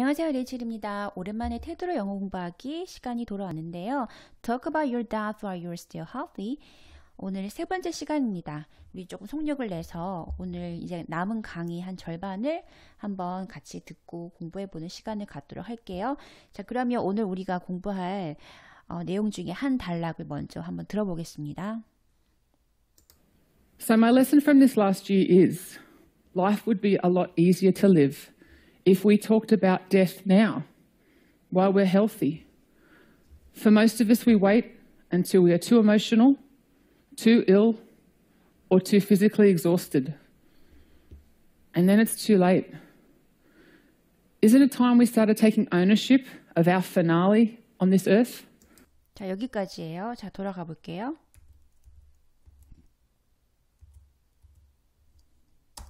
안녕하세요. 레이첼입니다. 오랜만에 테두로 영어 공부하기 시간이 돌아왔는데요. Talk about your d a t while you're still healthy. 오늘 세 번째 시간입니다. 우리 조금 속력을 내서 오늘 이제 남은 강의 한 절반을 한번 같이 듣고 공부해 보는 시간을 갖도록 할게요. 자, 그러면 오늘 우리가 공부할 어, 내용 중에 한 단락을 먼저 한번 들어보겠습니다. So my lesson from this last year is life would be a lot easier to live if we talked about death now while we're healthy. For most of us, we wait until we are too emotional, too ill, or too physically exhausted. And then it's too late. Isn't it time we started taking ownership of our finale on this earth? 자, 여기까지예요. 자, 돌아가 볼게요.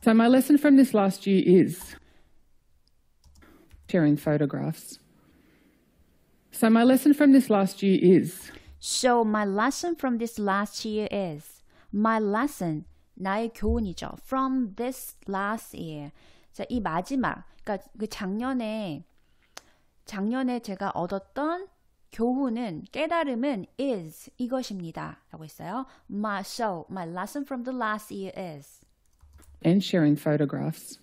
So my lesson from this last year is sharing photographs. So, my lesson from this last year is. So, my lesson from this last year is. My lesson, 나의 교훈이죠. From this last year. 자, 이 마지막, 그러니까 그 작년에, 작년에 제가 얻었던 교훈은 깨달음은 is 이것입니다.라고 했어요. My, so my lesson from the last year is and sharing photographs.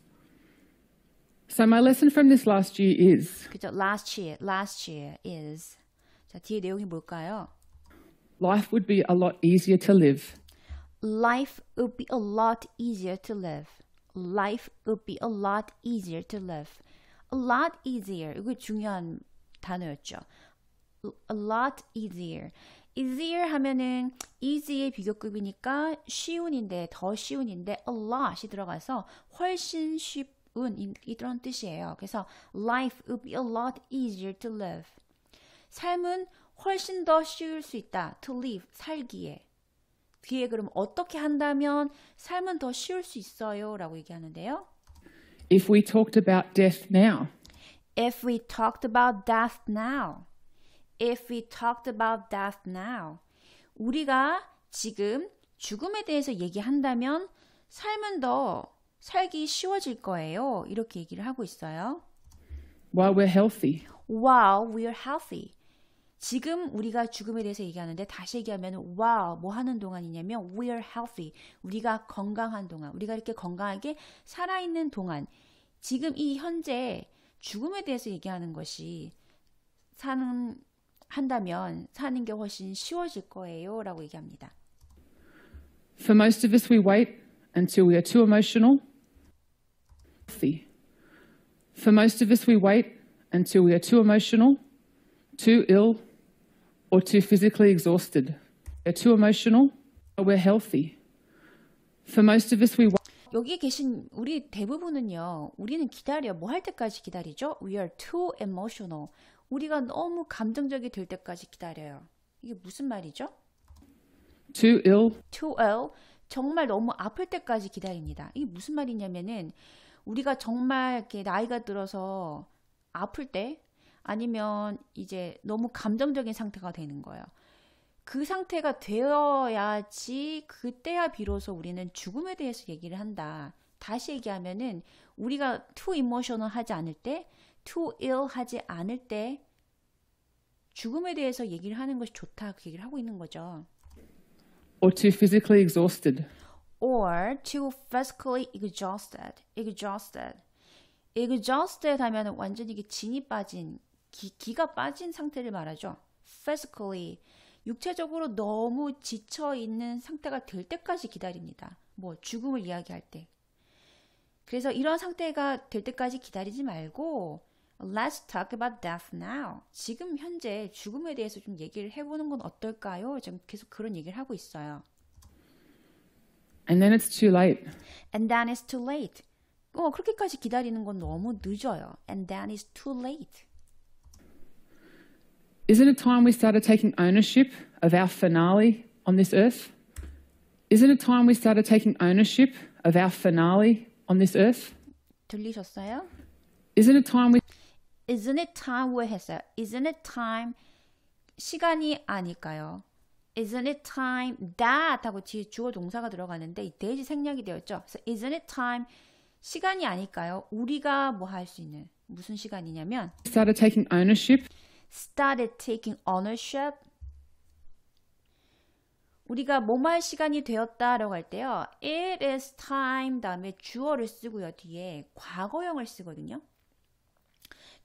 So my lesson from this last year is 그죠? Last year, last year is 자 뒤에 내용이 뭘까요? life would be a lot easier to live Life would be a lot easier to live. Life would be a lot easier to live. A lot easier 이거 중요한 단어였죠. A lot easier. easier 하면은 easy의 비교급이니까 쉬운인데 더 쉬운인데 a lot이 들어가서 훨씬 쉽운 이런 뜻이에요. 그래서 life would be a lot easier to live. 삶은 훨씬 더 쉬울 수 있다. to live 살기에. 뒤에 그럼 어떻게 한다면 삶은 더 쉬울 수 있어요라고 얘기하는데요. If we talked about death now. If we talked about death now. If we talked about death now. 우리가 지금 죽음에 대해서 얘기한다면 삶은 더 살기 쉬워질 거예요. 이렇게 얘기를 하고 있어요. While we're healthy. While we're healthy. 지금 우리가 죽음에 대해서 얘기하는데 다시 얘기하면 wow 뭐 하는 동안이냐면 we're healthy 우리가 건강한 동안 우리가 이렇게 건강하게 살아있는 동안 지금 이 현재 죽음에 대해서 얘기하는 것이 사는 한다면 사는 게 훨씬 쉬워질 거예요라고 얘기합니다. For most of us, we wait until we are too emotional. Healthy. For most of us, we wait until we are too emotional, too ill, or too physically exhausted. We're too emotional, or we're healthy. For most of us, we wait. 여기 계신 우리 대부분은요, 우리는 기다려. 뭐 할 때까지 기다리죠? We are too emotional. 우리가 너무 감정적이 될 때까지 기다려요. 이게 무슨 말이죠? Too ill. Too ill. 정말 너무 아플 때까지 기다립니다. 이게 무슨 말이냐면은 우리가 정말 이렇게 나이가 들어서 아플 때 아니면 이제 너무 감정적인 상태가 되는 거예요. 그 상태가 되어야지 그때야 비로소 우리는 죽음에 대해서 얘기를 한다. 다시 얘기하면은 우리가 too emotional 하지 않을 때, too ill 하지 않을 때 죽음에 대해서 얘기를 하는 것이 좋다. 그 얘기를 하고 있는 거죠. or too physically exhausted. or too physically exhausted. exhausted. exhausted 하면 완전히 이게 진이 빠진 기, 기가 빠진 상태를 말하죠. physically 육체적으로 너무 지쳐 있는 상태가 될 때까지 기다립니다. 뭐 죽음을 이야기할 때. 그래서 이러한 상태가 될 때까지 기다리지 말고 Let's talk about death now. 지금 현재 죽음에 대해서 좀 얘기를 해보는 건 어떨까요? 지금 계속 그런 얘기를 하고 있어요. And then it's too late. And then it's too late. 어, 그렇게까지 기다리는 건 너무 늦어요. And then it's too late. Isn't it time we started taking ownership of our finale on this earth? Isn't it time we started taking ownership of our finale on this earth? 들리셨어요? Isn't it time we Isn't it time? 왜 했어요? Isn't it time? 시간이 아닐까요? Isn't it time that 하고 뒤에 주어 동사가 들어가는데 이 대지 생략이 되었죠. So isn't it time 시간이 아닐까요? 우리가 뭐 할 수 있는 무슨 시간이냐면 started taking ownership started taking ownership 우리가 뭐할 시간이 되었다라고 할 때요. It is time 다음에 주어를 쓰고요. 뒤에 과거형을 쓰거든요.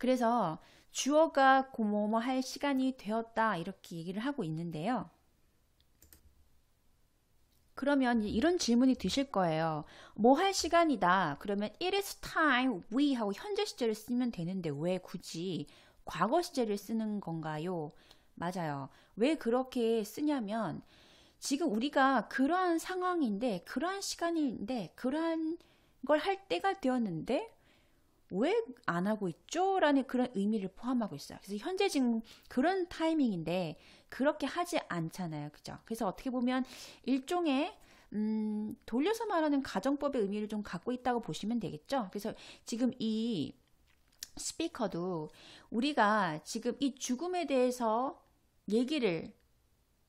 그래서 주어가 고모모 할 시간이 되었다 이렇게 얘기를 하고 있는데요. 그러면 이런 질문이 드실 거예요. 뭐 할 시간이다. 그러면 it is time we 하고 현재 시제를 쓰면 되는데 왜 굳이 과거 시제를 쓰는 건가요? 맞아요. 왜 그렇게 쓰냐면 지금 우리가 그러한 상황인데 그러한 시간인데 그러한 걸 할 때가 되었는데 왜안 하고 있죠? 라는 그런 의미를 포함하고 있어요. 그래서 현재 지금 그런 타이밍인데 그렇게 하지 않잖아요. 그죠? 그래서 어떻게 보면 일종의 음, 돌려서 말하는 가정법의 의미를 좀 갖고 있다고 보시면 되겠죠. 그래서 지금 이 스피커도 우리가 지금 이 죽음에 대해서 얘기를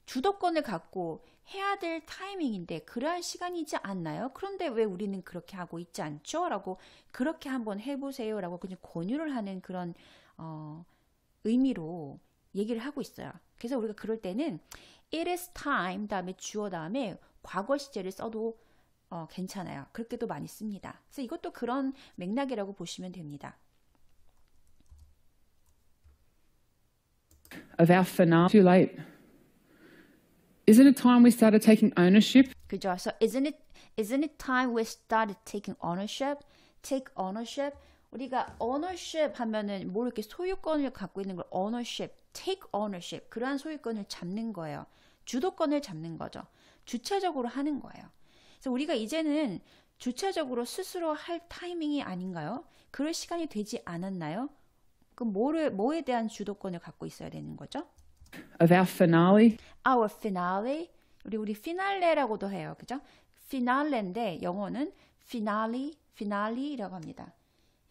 주도권을 갖고 해야 될 타이밍인데 그러한 시간이지 않나요? 그런데 왜 우리는 그렇게 하고 있지 않죠? 라고 그렇게 한번 해보세요. 라고 그냥 권유를 하는 그런 어, 의미로 얘기를 하고 있어요. 그래서 우리가 그럴 때는 it is time 다음에 주어 다음에 과거 시제를 써도 어, 괜찮아요. 그렇게도 많이 씁니다. 그래서 이것도 그런 맥락이라고 보시면 됩니다. of our finale. Too late. Isn't it time we started taking ownership? 그죠. So isn't it isn't it time we started taking ownership? Take ownership. 우리가 ownership 하면은 뭐 이렇게 소유권을 갖고 있는 걸 ownership, take ownership 그러한 소유권을 잡는 거예요. 주도권을 잡는 거죠. 주체적으로 하는 거예요. 그래서 우리가 이제는 주체적으로 스스로 할 타이밍이 아닌가요? 그럴 시간이 되지 않았나요? 그럼 뭐를 뭐에 대한 주도권을 갖고 있어야 되는 거죠? of our finale. Our finale. 우리 우리 피날레라고도 해요. 그죠? 피날레인데 영어는 finale, finale라고 합니다.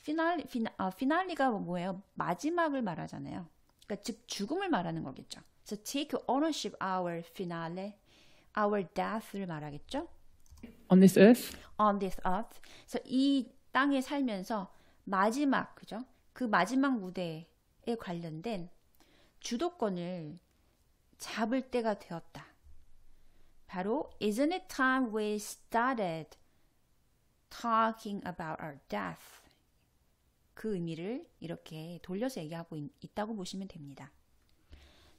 피날리, 피나, 아, 피날리가 뭐예요? 마지막을 말하잖아요. 그러니까 즉 죽음을 말하는 거겠죠. So take ownership our finale, our death를 말하겠죠. On this earth. On this earth. So 이 땅에 살면서 마지막, 그죠? 그 마지막 무대에 관련된 주도권을 잡을 때가 되었다. 바로 Isn't it time we started talking about our death? 그 의미를 이렇게 돌려서 얘기하고 있, 다고 보시면 됩니다.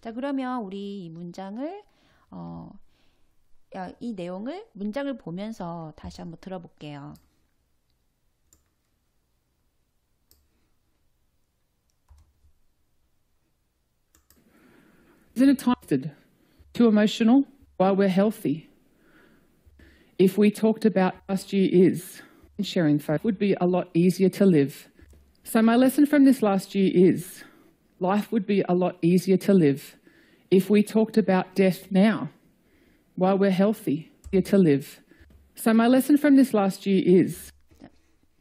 자, 그러면 우리 이 문장을 어, 이 내용을 문장을 보면서 다시 한번 들어볼게요. Isn't it toxic? too emotional while we're healthy? If we talked about last year is and sharing faith would be a lot easier to live. So my lesson from this last year is life would be a lot easier to live if we talked about death now while we're healthy to live. So my lesson from this last year is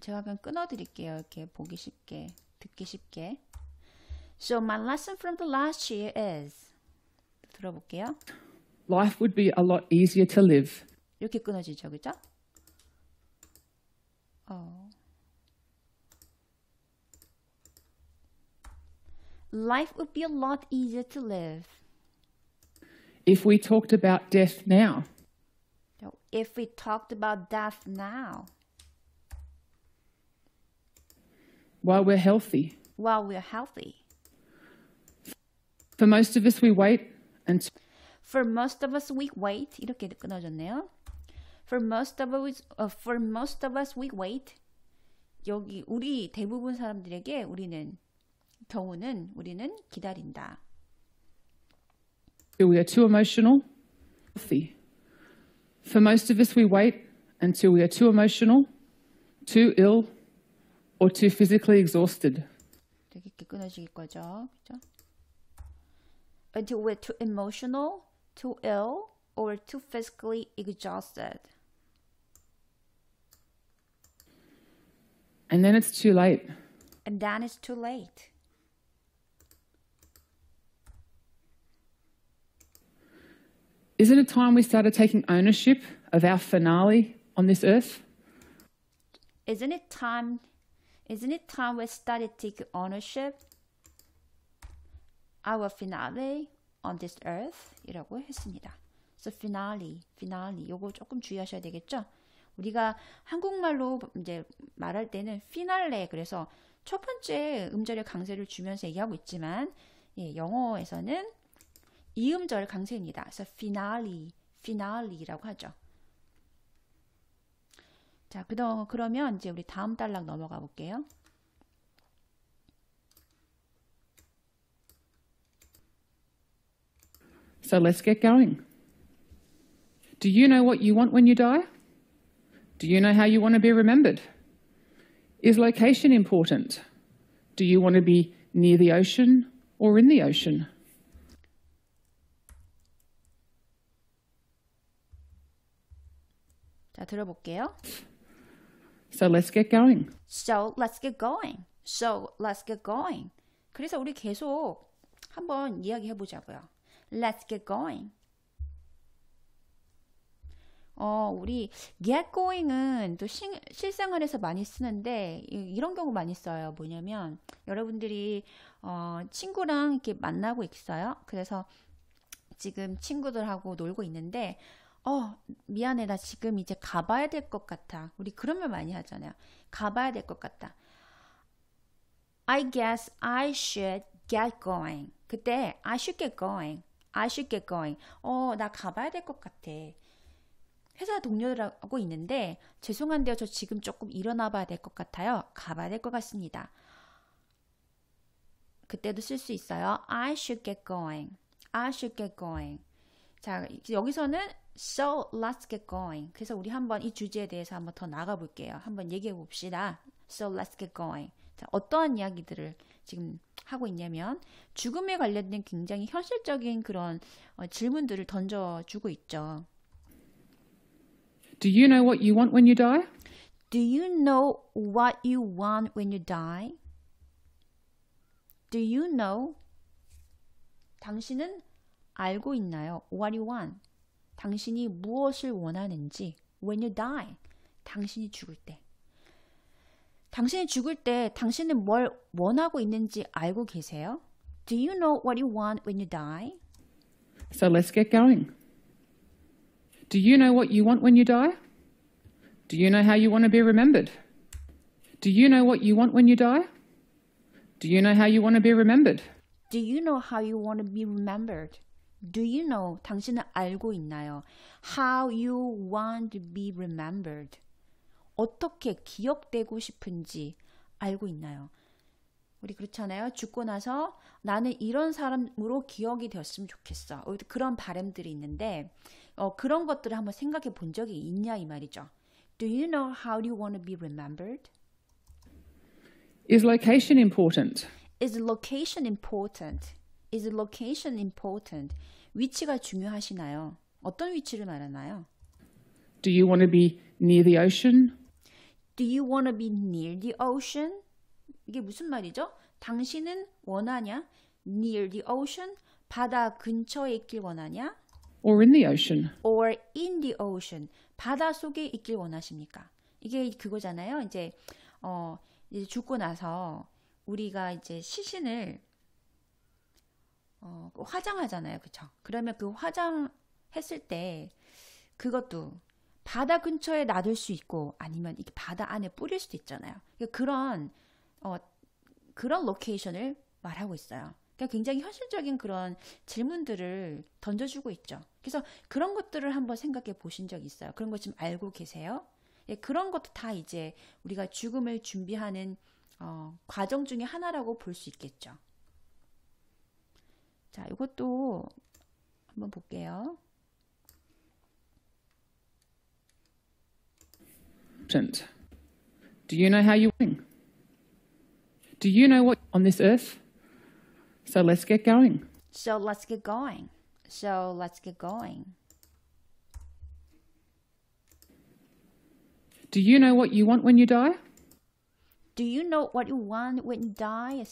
제가 끊어드릴게요. 이렇게 보기 쉽게, 듣기 쉽게. So my lesson from the last year is 들어볼게요. Life would be a lot easier to live. 이렇게 끊어지죠, 그죠? 어. Life would be a lot easier to live. If we talked about death now. If we talked about death now. While we're healthy. While we're healthy. For most of us, we wait and for most of us, we wait. 이렇게 끊어졌네요. For most of us, uh, for most of us, we wait. 여기 우리 대부분 사람들에게 우리는 경우는 우리는 기다린다. We are too emotional. Healthy. For most of us, we wait until we are too emotional, too ill, or too physically exhausted. 이렇게 끊어질 거죠, 그렇죠? until uh, we're too emotional, too ill, or too physically exhausted. And then it's too late. And then it's too late. Isn't it time we started taking ownership of our finale on this earth? Isn't it time? Isn't it time we started taking ownership our finale on this earth 이라고 했습니다. So finale, finale 요거 조금 주의하셔야 되겠죠? 우리가 한국말로 이제 말할 때는 finale 그래서 첫 번째 음절의 강세를 주면서 얘기하고 있지만 예, 영어에서는 이음절 강세입니다. 그래서 finale, finale라고 하죠. 자, 그 그러면 이제 우리 다음 단락 넘어가 볼게요. So let's get going. Do you know what you want when you die? Do you know how you want to be remembered? Is location important? Do you want to be near the ocean or in the ocean? 자, 들어볼게요. So let's get going. So let's get going. So let's get going. 그래서 우리 계속 한번 이야기해 보자고요. Let's get going. 어, 우리 get going은 또 시, 실생활에서 많이 쓰는데 이런 경우 많이 써요. 뭐냐면 여러분들이 어, 친구랑 이렇게 만나고 있어요. 그래서 지금 친구들하고 놀고 있는데 어, 미안해. 나 지금 이제 가봐야 될 것 같아. 우리 그런 말 많이 하잖아요. 가봐야 될 것 같다. I guess I should get going. 그때 I should get going. I should get going. 어, 나 가봐야 될 것 같아. 회사 동료들하고 있는데 죄송한데요. 저 지금 조금 일어나 봐야 될 것 같아요. 가봐야 될 것 같습니다. 그때도 쓸 수 있어요. I should get going. I should get going. 자, 여기서는 so let's get going. 그래서 우리 한번 이 주제에 대해서 한번 더 나가 볼게요. 한번 얘기해 봅시다. So let's get going. 자, 어떠한 이야기들을 지금 하고 있냐면 죽음에 관련된 굉장히 현실적인 그런 질문들을 던져주고 있죠. Do you know what you want when you die? Do you know what you want when you die? Do you know? 당신은 알고 있나요? What you want? 당신이 무엇을 원하는지 When you die, 당신이 죽을 때 당신이 죽을 때 당신은 뭘 원하고 있는지 알고 계세요? Do you know what you want when you die? So let's get going. Do you know what you want when you die? Do you know how you want to be remembered? Do you know what you want when you die? Do you know how you want to be remembered? Do you know how you want to be remembered? Do you know 당신은 알고 있나요? How you want to be remembered? 어떻게 기억되고 싶은지 알고 있나요? 우리 그렇잖아요. 죽고 나서 나는 이런 사람으로 기억이 되었으면 좋겠어. 그런 바램들이 있는데 어, 그런 것들을 한번 생각해 본 적이 있냐 이 말이죠. Do you know how you want to be remembered? Is location important? Is location important? Is location important? 위치가 중요하시나요? 어떤 위치를 말하나요? Do you want to be near the ocean? Do you want to be near the ocean? 이게 무슨 말이죠? 당신은 원하냐? Near the ocean? 바다 근처에 있길 원하냐? Or in the ocean? Or in the ocean? 바다 속에 있길 원하십니까? 이게 그거잖아요. 이제 어 이제 죽고 나서 우리가 이제 시신을 어, 화장하잖아요, 그쵸? 그러면 그 화장했을 때 그것도 바다 근처에 놔둘 수 있고 아니면 이게 바다 안에 뿌릴 수도 있잖아요. 그러니까 그런 어, 그런 로케이션을 말하고 있어요. 그러니까 굉장히 현실적인 그런 질문들을 던져주고 있죠. 그래서 그런 것들을 한번 생각해 보신 적 있어요. 그런 것좀 알고 계세요? 예, 그런 것도 다 이제 우리가 죽음을 준비하는 어, 과정 중의 하나라고 볼 수 있겠죠. 자, 이것도 한번 볼게요. important? Do you know how you win? Do you know what on this earth? So let's get going. So let's get going. So let's get going. Do you know what you want when you die? Do you know what you want when you die?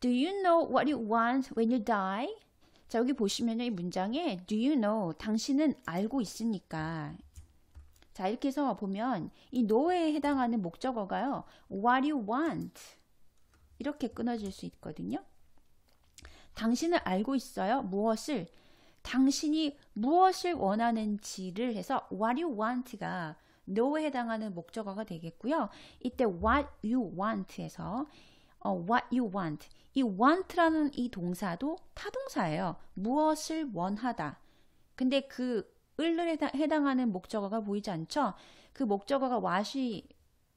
Do you know what you want when you die? 자, 여기 보시면 이 문장에 do you know, 당신은 알고 있습니까 자, 이렇게 해서 보면 이 know에 해당하는 목적어가요. what you want. 이렇게 끊어질 수 있거든요. 당신은 알고 있어요. 무엇을? 당신이 무엇을 원하는지를 해서 what you want가 k no에 w 해당하는 목적어가 되겠고요. 이때 what you want에서 what you want. 이 want라는 이 동사도 타동사예요. 무엇을 원하다. 근데 그 을을 해당, 하는 목적어가 보이지 않죠? 그 목적어가 what이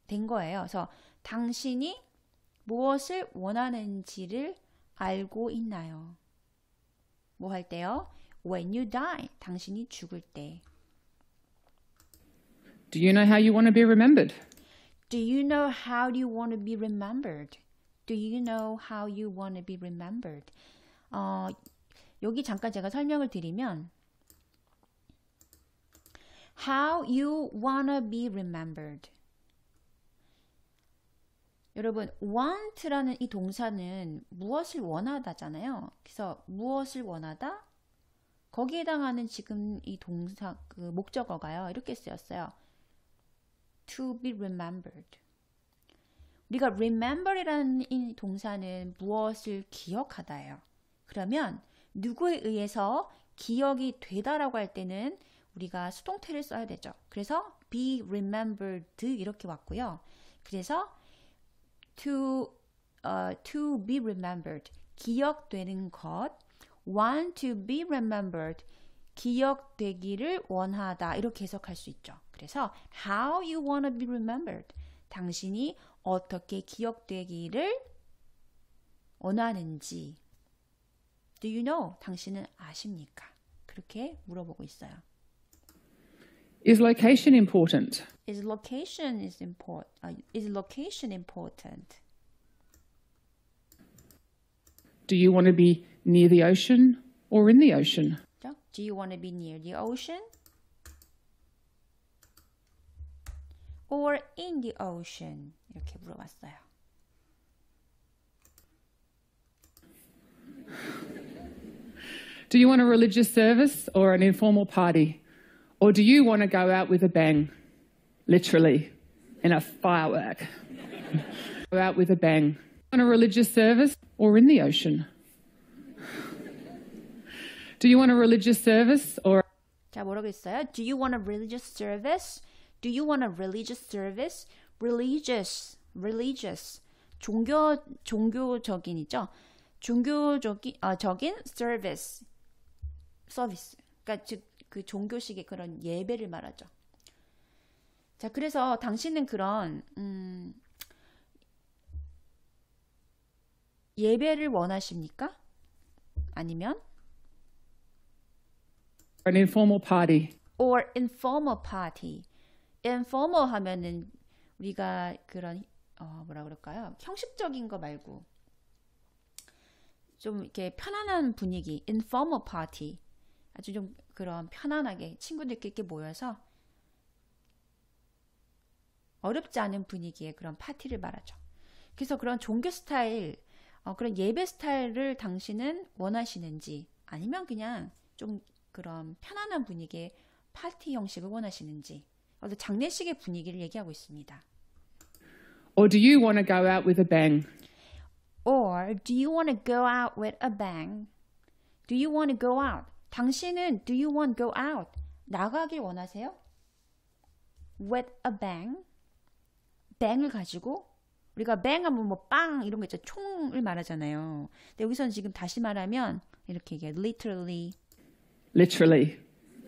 된 거예요. 그래서 당신이 무엇을 원하는지를 알고 있나요? 뭐 할 때요? When you die, 당신이 죽을 때. Do you know how you want to be remembered? Do you know how you want to be remembered? Do you know how you want to be remembered? 어, 여기 잠깐 제가 설명을 드리면 How you wanna be remembered. 여러분, want라는 이 동사는 무엇을 원하다잖아요. 그래서 무엇을 원하다? 거기에 해당하는 지금 이 동사 그 목적어가요. 이렇게 쓰였어요. to be remembered. 우리가 remember이라는 동사는 무엇을 기억하다예요. 그러면 누구에 의해서 기억이 되다라고 할 때는 우리가 수동태를 써야 되죠. 그래서 be remembered 이렇게 왔고요. 그래서 to uh, to be remembered 기억되는 것 want to be remembered 기억되기를 원하다 이렇게 해석할 수 있죠. 그래서 how you wanna be remembered 당신이 어떻게 기억되기를 원하는지 Do you know? 당신은 아십니까? 그렇게 물어보고 있어요. Is location important? Is location is important? Uh, is location important? Do you want to be near the ocean or in the ocean? Do you want to be near the ocean or in the ocean 이렇게 물어봤어요. Do you want a religious service or an informal party? Or do you want to go out with a bang? Literally, in a firework. go out with a bang. On a religious service or in the ocean? do you want a religious service or 자 모르겠어요. Do you want a religious service Do you want a religious service? Religious, religious. 종교 종교적인이죠. 종교적인 어, 적인 service, 서비스. 그러니까 즉그 종교식의 그런 예배를 말하죠. 자, 그래서 당신은 그런 음, 예배를 원하십니까? 아니면 an informal party or informal party. informal 하면은 우리가 그런 어, 뭐라 그럴까요? 형식적인 거 말고 좀 이렇게 편안한 분위기, informal party. 아주 좀 그런 편안하게 친구들끼리 모여서 어렵지 않은 분위기의 그런 파티를 말하죠. 그래서 그런 종교 스타일, 어, 그런 예배 스타일을 당신은 원하시는지 아니면 그냥 좀 그런 편안한 분위기의 파티 형식을 원하시는지 장례식의 분위기를 얘기하고 있습니다. Or do you want to go out with a bang? Or do you want to go out with a bang? Do you want to go out? 당신은 do you want go out? 나가길 원하세요? With a bang? bang을 가지고 우리가 bang 하면 뭐빵 이런 거 있죠. 총을 말하잖아요. 근데 여기서는 지금 다시 말하면 이렇게 얘기해. literally literally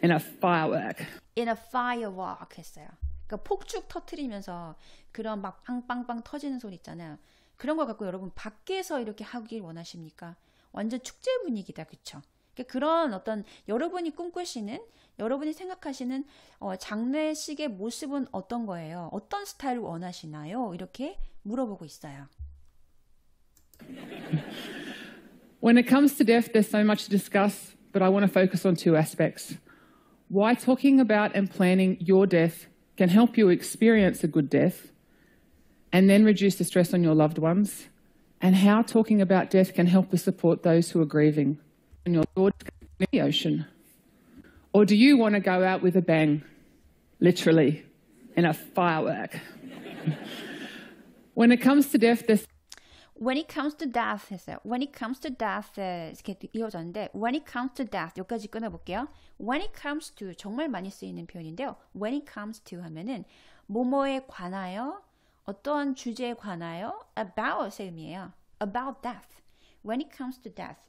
In a firework. In a firework 했어요. 그러니까 폭죽 터트리면서 그런 막 빵빵빵 터지는 소리 있잖아요. 그런 걸 갖고 여러분 밖에서 이렇게 하길 원하십니까? 완전 축제 분위기다, 그쵸? 그러니까 그런 어떤 여러분이 꿈꾸시는 여러분이 생각하시는 어, 장례식의 모습은 어떤 거예요? 어떤 스타일을 원하시나요? 이렇게 물어보고 있어요. When it comes to death, there's so much to discuss, but I want to focus on two aspects. why talking about and planning your death can help you experience a good death and then reduce the stress on your loved ones, and how talking about death can help us support those who are grieving. your ocean. Or do you want to go out with a bang, literally, in a firework? when it comes to death, there's When it comes to death 했어요. When it comes to death 이렇게 이어졌는데 when it comes to death 여기까지 끊어볼게요. When it comes to 정말 많이 쓰이는 표현인데요. When it comes to 하면은 뭐뭐에 관하여 어떤 주제에 관하여 about 의미예요. About death. When it comes to death.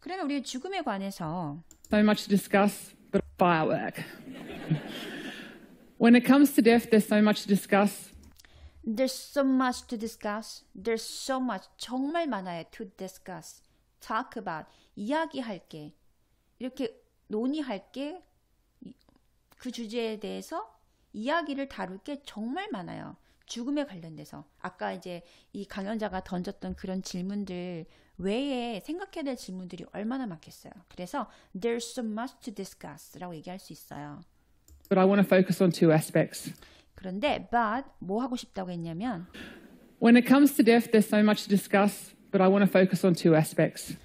그러면 우리 죽음에 관해서 So much to discuss, but firework. When it comes to death, there's so much to discuss, There's so much to discuss. There's so much. 정말 많아요. To discuss. Talk about. 이야기할 게. 이렇게 논의할 게. 그 주제에 대해서 이야기를 다룰 게 정말 많아요. 죽음에 관련돼서. 아까 이제 이 강연자가 던졌던 그런 질문들 외에 생각해야 될 질문들이 얼마나 많겠어요. 그래서 there's so much to discuss 라고 얘기할 수 있어요. But I want to focus on two aspects. 그런데 but 뭐 하고 싶다고 했냐면 When it comes to death there's so much to discuss, but I want to focus on two aspects.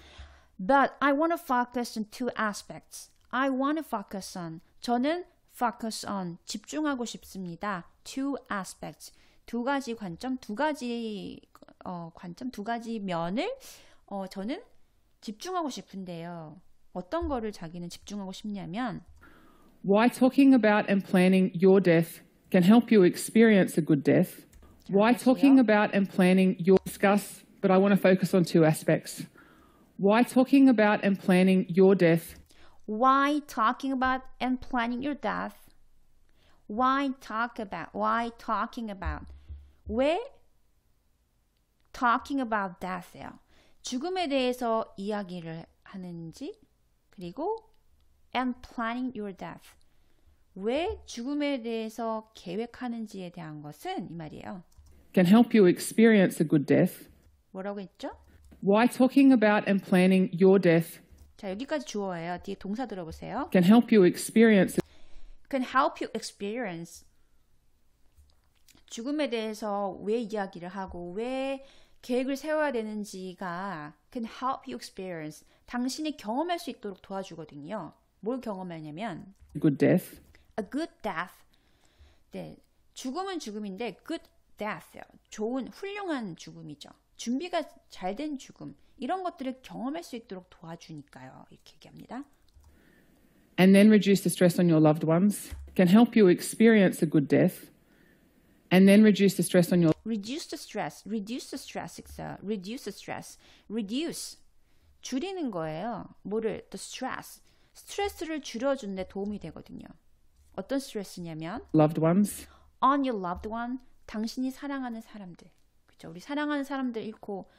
But I want to focus on two aspects. I want to focus on 저는 focus on 집중하고 싶습니다. two aspects. 두 가지 관점, 두 가지 어, 관점, 두 가지 면을 어, 저는 집중하고 싶은데요. 어떤 거를 자기는 집중하고 싶냐면 Why talking about and planning your death can help you experience a good death. Why talking about and planning your discuss, but I want to focus on two aspects. Why talking about and planning your death? Why talking about and planning your death? Why talk about? Why talking about? 왜 talking about death요? 죽음에 대해서 이야기를 하는지 그리고 and planning your death. 왜 죽음에 대해서 계획하는지에 대한 것은 이 말이에요. Can help you experience a good death. 뭐라고 했죠? Why talking about and planning your death? 자, 여기까지 주어예요. 뒤에 동사 들어보세요. Can help you experience Can help you experience 죽음에 대해서 왜 이야기를 하고 왜 계획을 세워야 되는지가 can help you experience 당신이 경험할 수 있도록 도와주거든요. 뭘 경험하냐면 good death a good death. 네, 죽음은 죽음인데 good death요. 좋은 훌륭한 죽음이죠. 준비가 잘 된 죽음 이런 것들을 경험할 수 있도록 도와주니까요. 이렇게 얘기합니다. And then reduce the stress on your loved ones can help you experience a good death. And then reduce the stress on your reduce the stress, reduce the stress, 있어요. reduce the stress, reduce 줄이는 거예요. 뭐를 the stress 스트레스를 줄여주는데 도움이 되거든요. 어떤 스트레스냐면 loved ones on your loved one 당신이 사랑하는 사람들 그죠 우리 사랑하는 사람들 잃고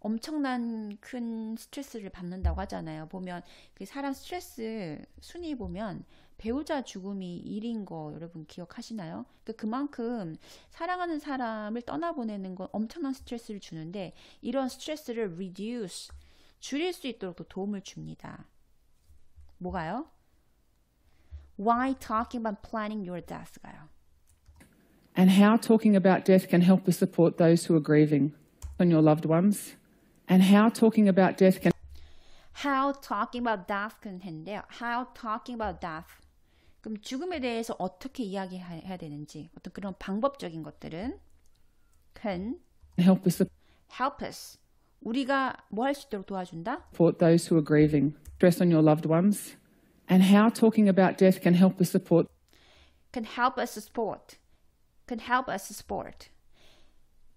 엄청난 큰 스트레스를 받는다고 하잖아요 보면 그 사람 스트레스 순위 보면 배우자 죽음이 1인 거 여러분 기억하시나요? 그러니까 그만큼 사랑하는 사람을 떠나보내는 건 엄청난 스트레스를 주는데 이런 스트레스를 reduce 줄일 수 있도록 도움을 줍니다 뭐가요? why talking about planning your death 가요. And how talking about death can help to support those who are grieving on your loved ones. And how talking about death can how talking about death 그 텐데요. how talking about death 그럼 죽음에 대해서 어떻게 이야기해야 되는지 어떤 그런 방법적인 것들은 can help us help us 우리가 뭐 할 수 있도록 도와준다. For those who are grieving. stress on your loved ones. and how talking about death can help us support can help us support can help us support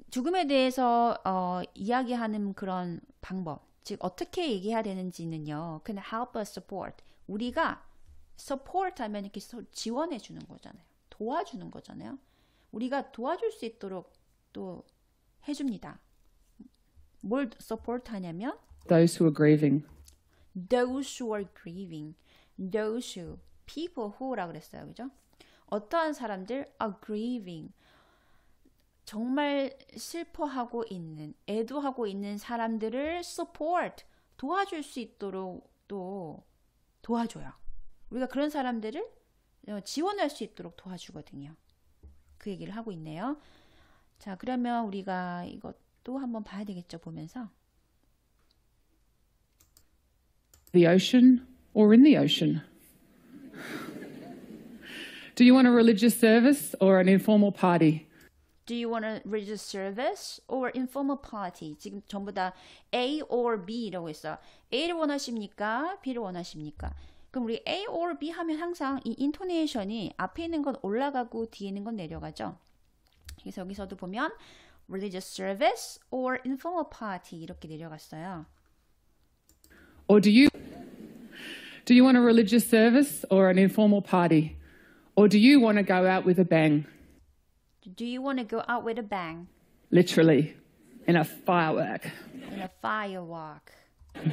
죽음에 대해서 어, 이야기하는 그런 방법 즉 어떻게 얘기해야 되는지는요 can help us support 우리가 support 하면 이렇게 지원해 주는 거잖아요 도와주는 거잖아요 우리가 도와줄 수 있도록 또 해줍니다 뭘 support 하냐면 those who are grieving those who are grieving those who, people who라 그랬어요. 그죠? 어떠한 사람들 are grieving. 정말 슬퍼하고 있는, 애도하고 있는 사람들을 support, 도와줄 수 있도록 또 도와줘요. 우리가 그런 사람들을 어, 지원할 수 있도록 도와주거든요. 그 얘기를 하고 있네요. 자, 그러면 우리가 이것도 한번 봐야 되겠죠, 보면서. The ocean or in the ocean? Do you want a religious service or an informal party? Do you want a religious service or informal party? 지금 전부 다 A or B라고 했어. A를 원하십니까? B를 원하십니까? 그럼 우리 A or B 하면 항상 이 인토네이션이 앞에 있는 건 올라가고 뒤에 있는 건 내려가죠. 그래서 여기서도 보면 religious service or informal party 이렇게 내려갔어요. Or do you do you want a religious service or an informal party? Or do you want to go out with a bang? Do you want to go out with a bang? Literally, in a firework. In a firework.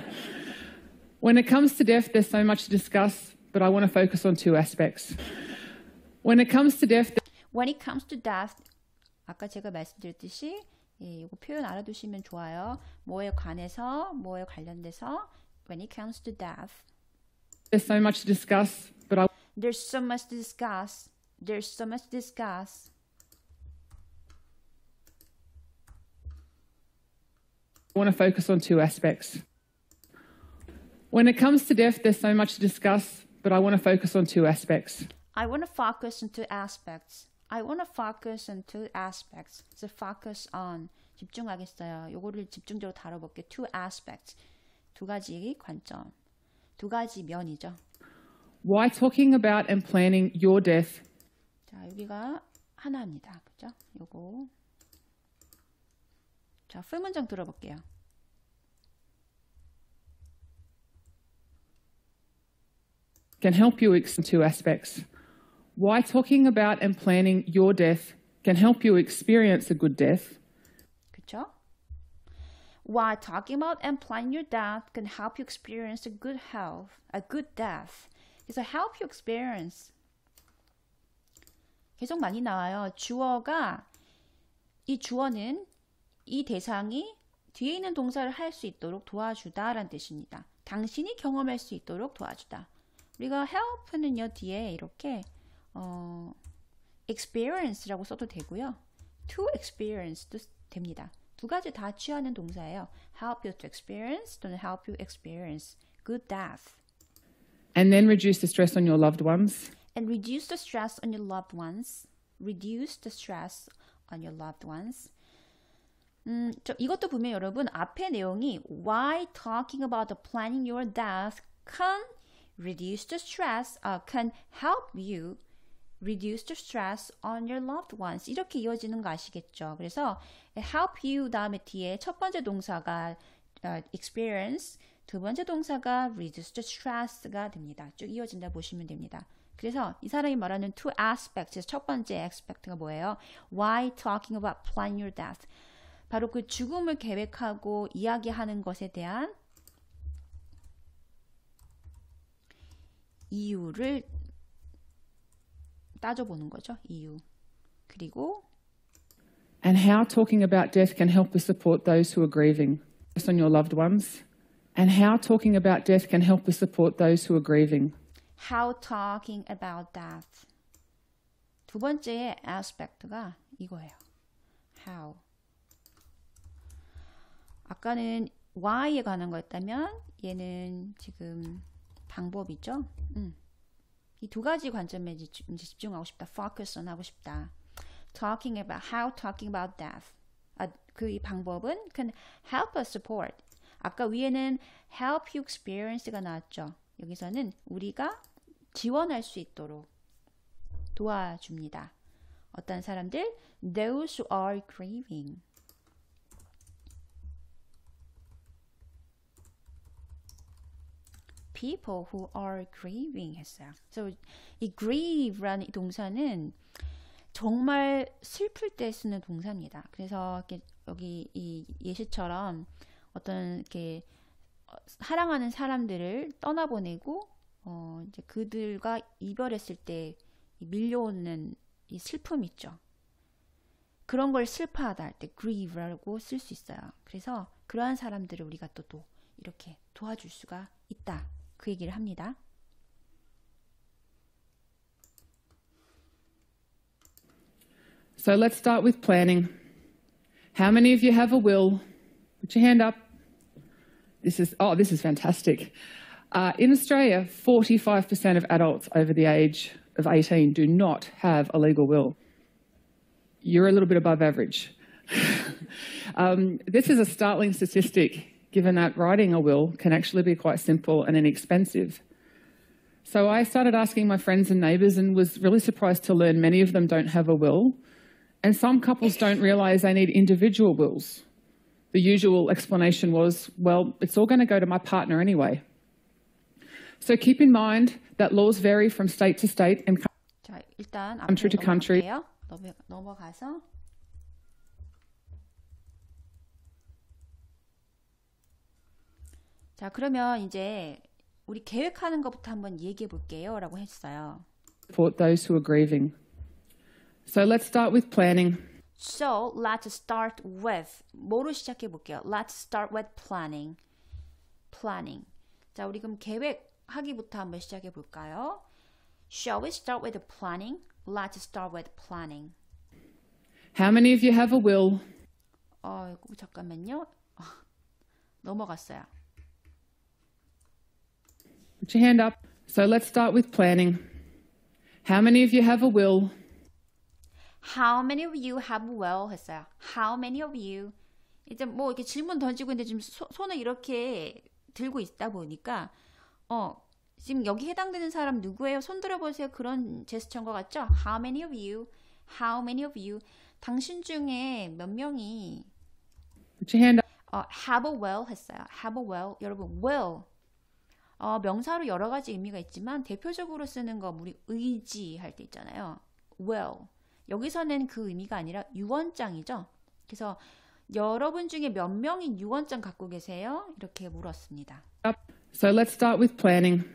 when it comes to death, there's so much to discuss, but I want to focus on two aspects. When it comes to death, when it comes to death, 아까 제가 말씀드렸듯이 예, 이거 표현 알아두시면 좋아요. 뭐에 관해서, 뭐에 관련돼서 when it comes to death there's so much to discuss, but I. There's so much to discuss. There's so much to discuss. I want to focus on two aspects. When it comes to death, there's so much to discuss, but I want to focus on two aspects. I want to focus on two aspects. I want to focus on two aspects. So focus on 집중하겠어요. 요거를 집중적으로 다뤄볼게. Two aspects. 두 가지 관점. 두 가지 면이죠. Why talking about and planning your death? 자, 여기가 하나입니다. 그죠? 요거. 자, 풀 문장 들어볼게요. Can help you in two aspects. Why talking about and planning your death can help you experience a good death. 그렇죠? why talking about and planning your death can help you experience a good health, a good death. 그래서 help you experience 계속 많이 나와요. 주어가 이 주어는 이 대상이 뒤에 있는 동사를 할 수 있도록 도와주다 라는 뜻입니다. 당신이 경험할 수 있도록 도와주다. 우리가 help는요 뒤에 이렇게 어, experience라고 써도 되고요. to experience도 됩니다. 두 가지 다 취하는 동사예요. help you to experience 또는 help you experience good death. And then reduce the stress on your loved ones. And reduce the stress on your loved ones. Reduce the stress on your loved ones. 음, 저, 이것도 보면 여러분 앞에 내용이 why talking about the planning your death can reduce the stress, uh, can help you reduce the stress on your loved ones 이렇게 이어지는 거 아시겠죠? 그래서 help you 다음에 뒤에 첫 번째 동사가 experience 두 번째 동사가 reduce the stress가 됩니다. 쭉 이어진다 보시면 됩니다. 그래서 이 사람이 말하는 two aspects 첫 번째 aspect가 뭐예요? Why talking about plan your death? 바로 그 죽음을 계획하고 이야기하는 것에 대한 이유를 따져보는 거죠. 이유. 그리고 And how talking about death can help us support those who are grieving. Focus on your loved ones. And how talking about death can help us support those who are grieving. How talking about death. 두 번째 aspect가 이거예요. How. 아까는 why에 관한 거였다면 얘는 지금 방법이죠. 음. 이두 가지 관점에 이제 집중하고 싶다. focus on 하고 싶다. talking about how talking about death. 아, 그이 방법은 can help us support. 아까 위에는 help you experience가 나왔죠. 여기서는 우리가 지원할 수 있도록 도와줍니다. 어떤 사람들 those who are grieving people who are grieving 했어요. 그래서 이 grieve라는 이 동사는 정말 슬플 때 쓰는 동사입니다. 그래서 여기 이 예시처럼 어떤 이렇게 사랑하는 사람들을 떠나보내고 어 이제 그들과 이별했을 때 밀려오는 이 슬픔 있죠. 그런 걸 슬퍼하다 할 때 grieve라고 쓸 수 있어요. 그래서 그러한 사람들을 우리가 또, 또 이렇게 도와줄 수가 있다. 그 얘기를 합니다. So let's start with planning. How many of you have a will? Put your hand up. This is, oh, this is fantastic. Uh, in Australia, 45% of adults over the age of 18 do not have a legal will. You're a little bit above average. um, this is a startling statistic given that writing a will can actually be quite simple and inexpensive. So I started asking my friends and neighbours and was really surprised to learn many of them don't have a will. And some couples don't realise they need individual wills. The usual explanation was, well, it's all going to go to my partner anyway. So keep in mind that laws vary from state to state and country to country. 넘어가서 자, 그러면 이제 우리 계획하는 것부터 한번 얘기해 볼게요라고 했어요. For those who are grieving. So let's start with planning. So let's start with 뭐로 시작해 볼게요. Let's start with planning. Planning. 자, 우리 그럼 계획하기부터 한번 시작해 볼까요? Shall we start with planning? Let's start with planning. How many of you have a will? 어, 잠깐만요. 넘어갔어요. Put your hand up. So let's start with planning. How many of you have a will? How many of you have a will? 했어요. How many of you? 이제 뭐 이렇게 질문 던지고 있는데 지금 소, 손을 이렇게 들고 있다 보니까 어 지금 여기 해당되는 사람 누구예요? 손 들어보세요. 그런 제스처인 것 같죠? How many of you? How many of you? 당신 중에 몇 명이 Put your hand up. 어, have a will 했어요. Have a will. 여러분, will 어, 명사로 여러 가지 의미가 있지만 대표적으로 쓰는 거 우리 의지할 때 있잖아요. well. 여기서는 그 의미가 아니라 유언장이죠. 그래서 여러분 중에 몇 명이 유언장 갖고 계세요? 이렇게 물었습니다. So let's start with planning.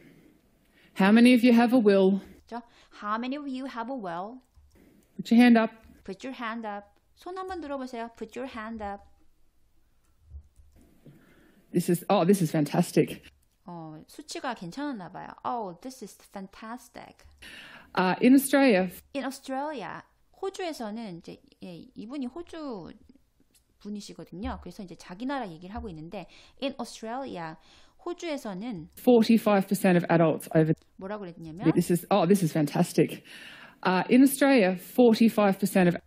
How many of you have a will? How many of you have a will? Put your hand up. Put your hand up. 손 한번 들어보세요. Put your hand up. This is oh, this is fantastic. 어, 수치가 괜찮았나 봐요. Oh, this is fantastic. Uh, in Australia. In Australia. 호주에서는 이제 예, 이분이 호주 분이시거든요. 그래서 이제 자기 나라 얘기를 하고 있는데 in Australia 호주에서는 45% of adults over 뭐라고 그랬냐면 This is oh this is fantastic. Uh, in Australia 45% of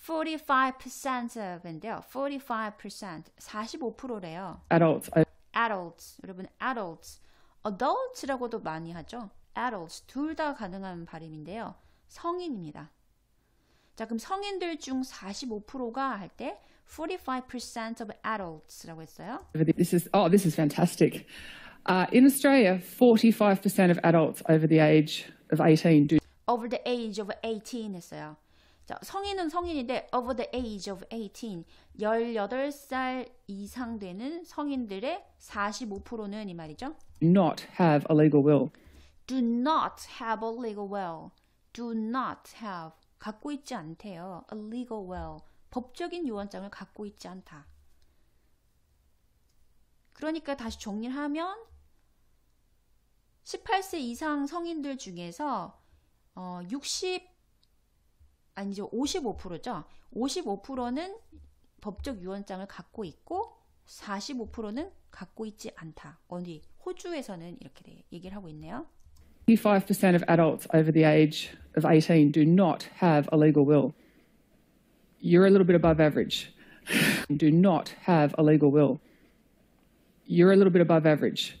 45%인데요. 45% 45%래요. adults over adults. 여러분 adults. adults라고도 많이 하죠. adults 둘 다 가능한 발음인데요. 성인입니다. 자, 그럼 성인들 중 45%가 할 때 45% of adults라고 했어요. This is oh, this is fantastic. Uh, in Australia, 45% of adults over the age of 18 do over the age of 18 했어요. 자, 성인은 성인인데 over the age of 18, 18살 이상 되는 성인들의 45%는 이 말이죠. not have a legal will. do not have a legal will. do not have 갖고 있지 않대요. a legal will. 법적인 유언장을 갖고 있지 않다. 그러니까 다시 정리를 하면 18세 이상 성인들 중에서 어, 60 아니죠. 55%죠. 55%는 법적 유언장을 갖고 있고 45%는 갖고 있지 않다. 어디 호주에서는 이렇게 얘기를 하고 있네요. 85% of adults over the age of 18 do not have a legal will. You're a little bit above average. do not have a legal will. You're a little bit above average.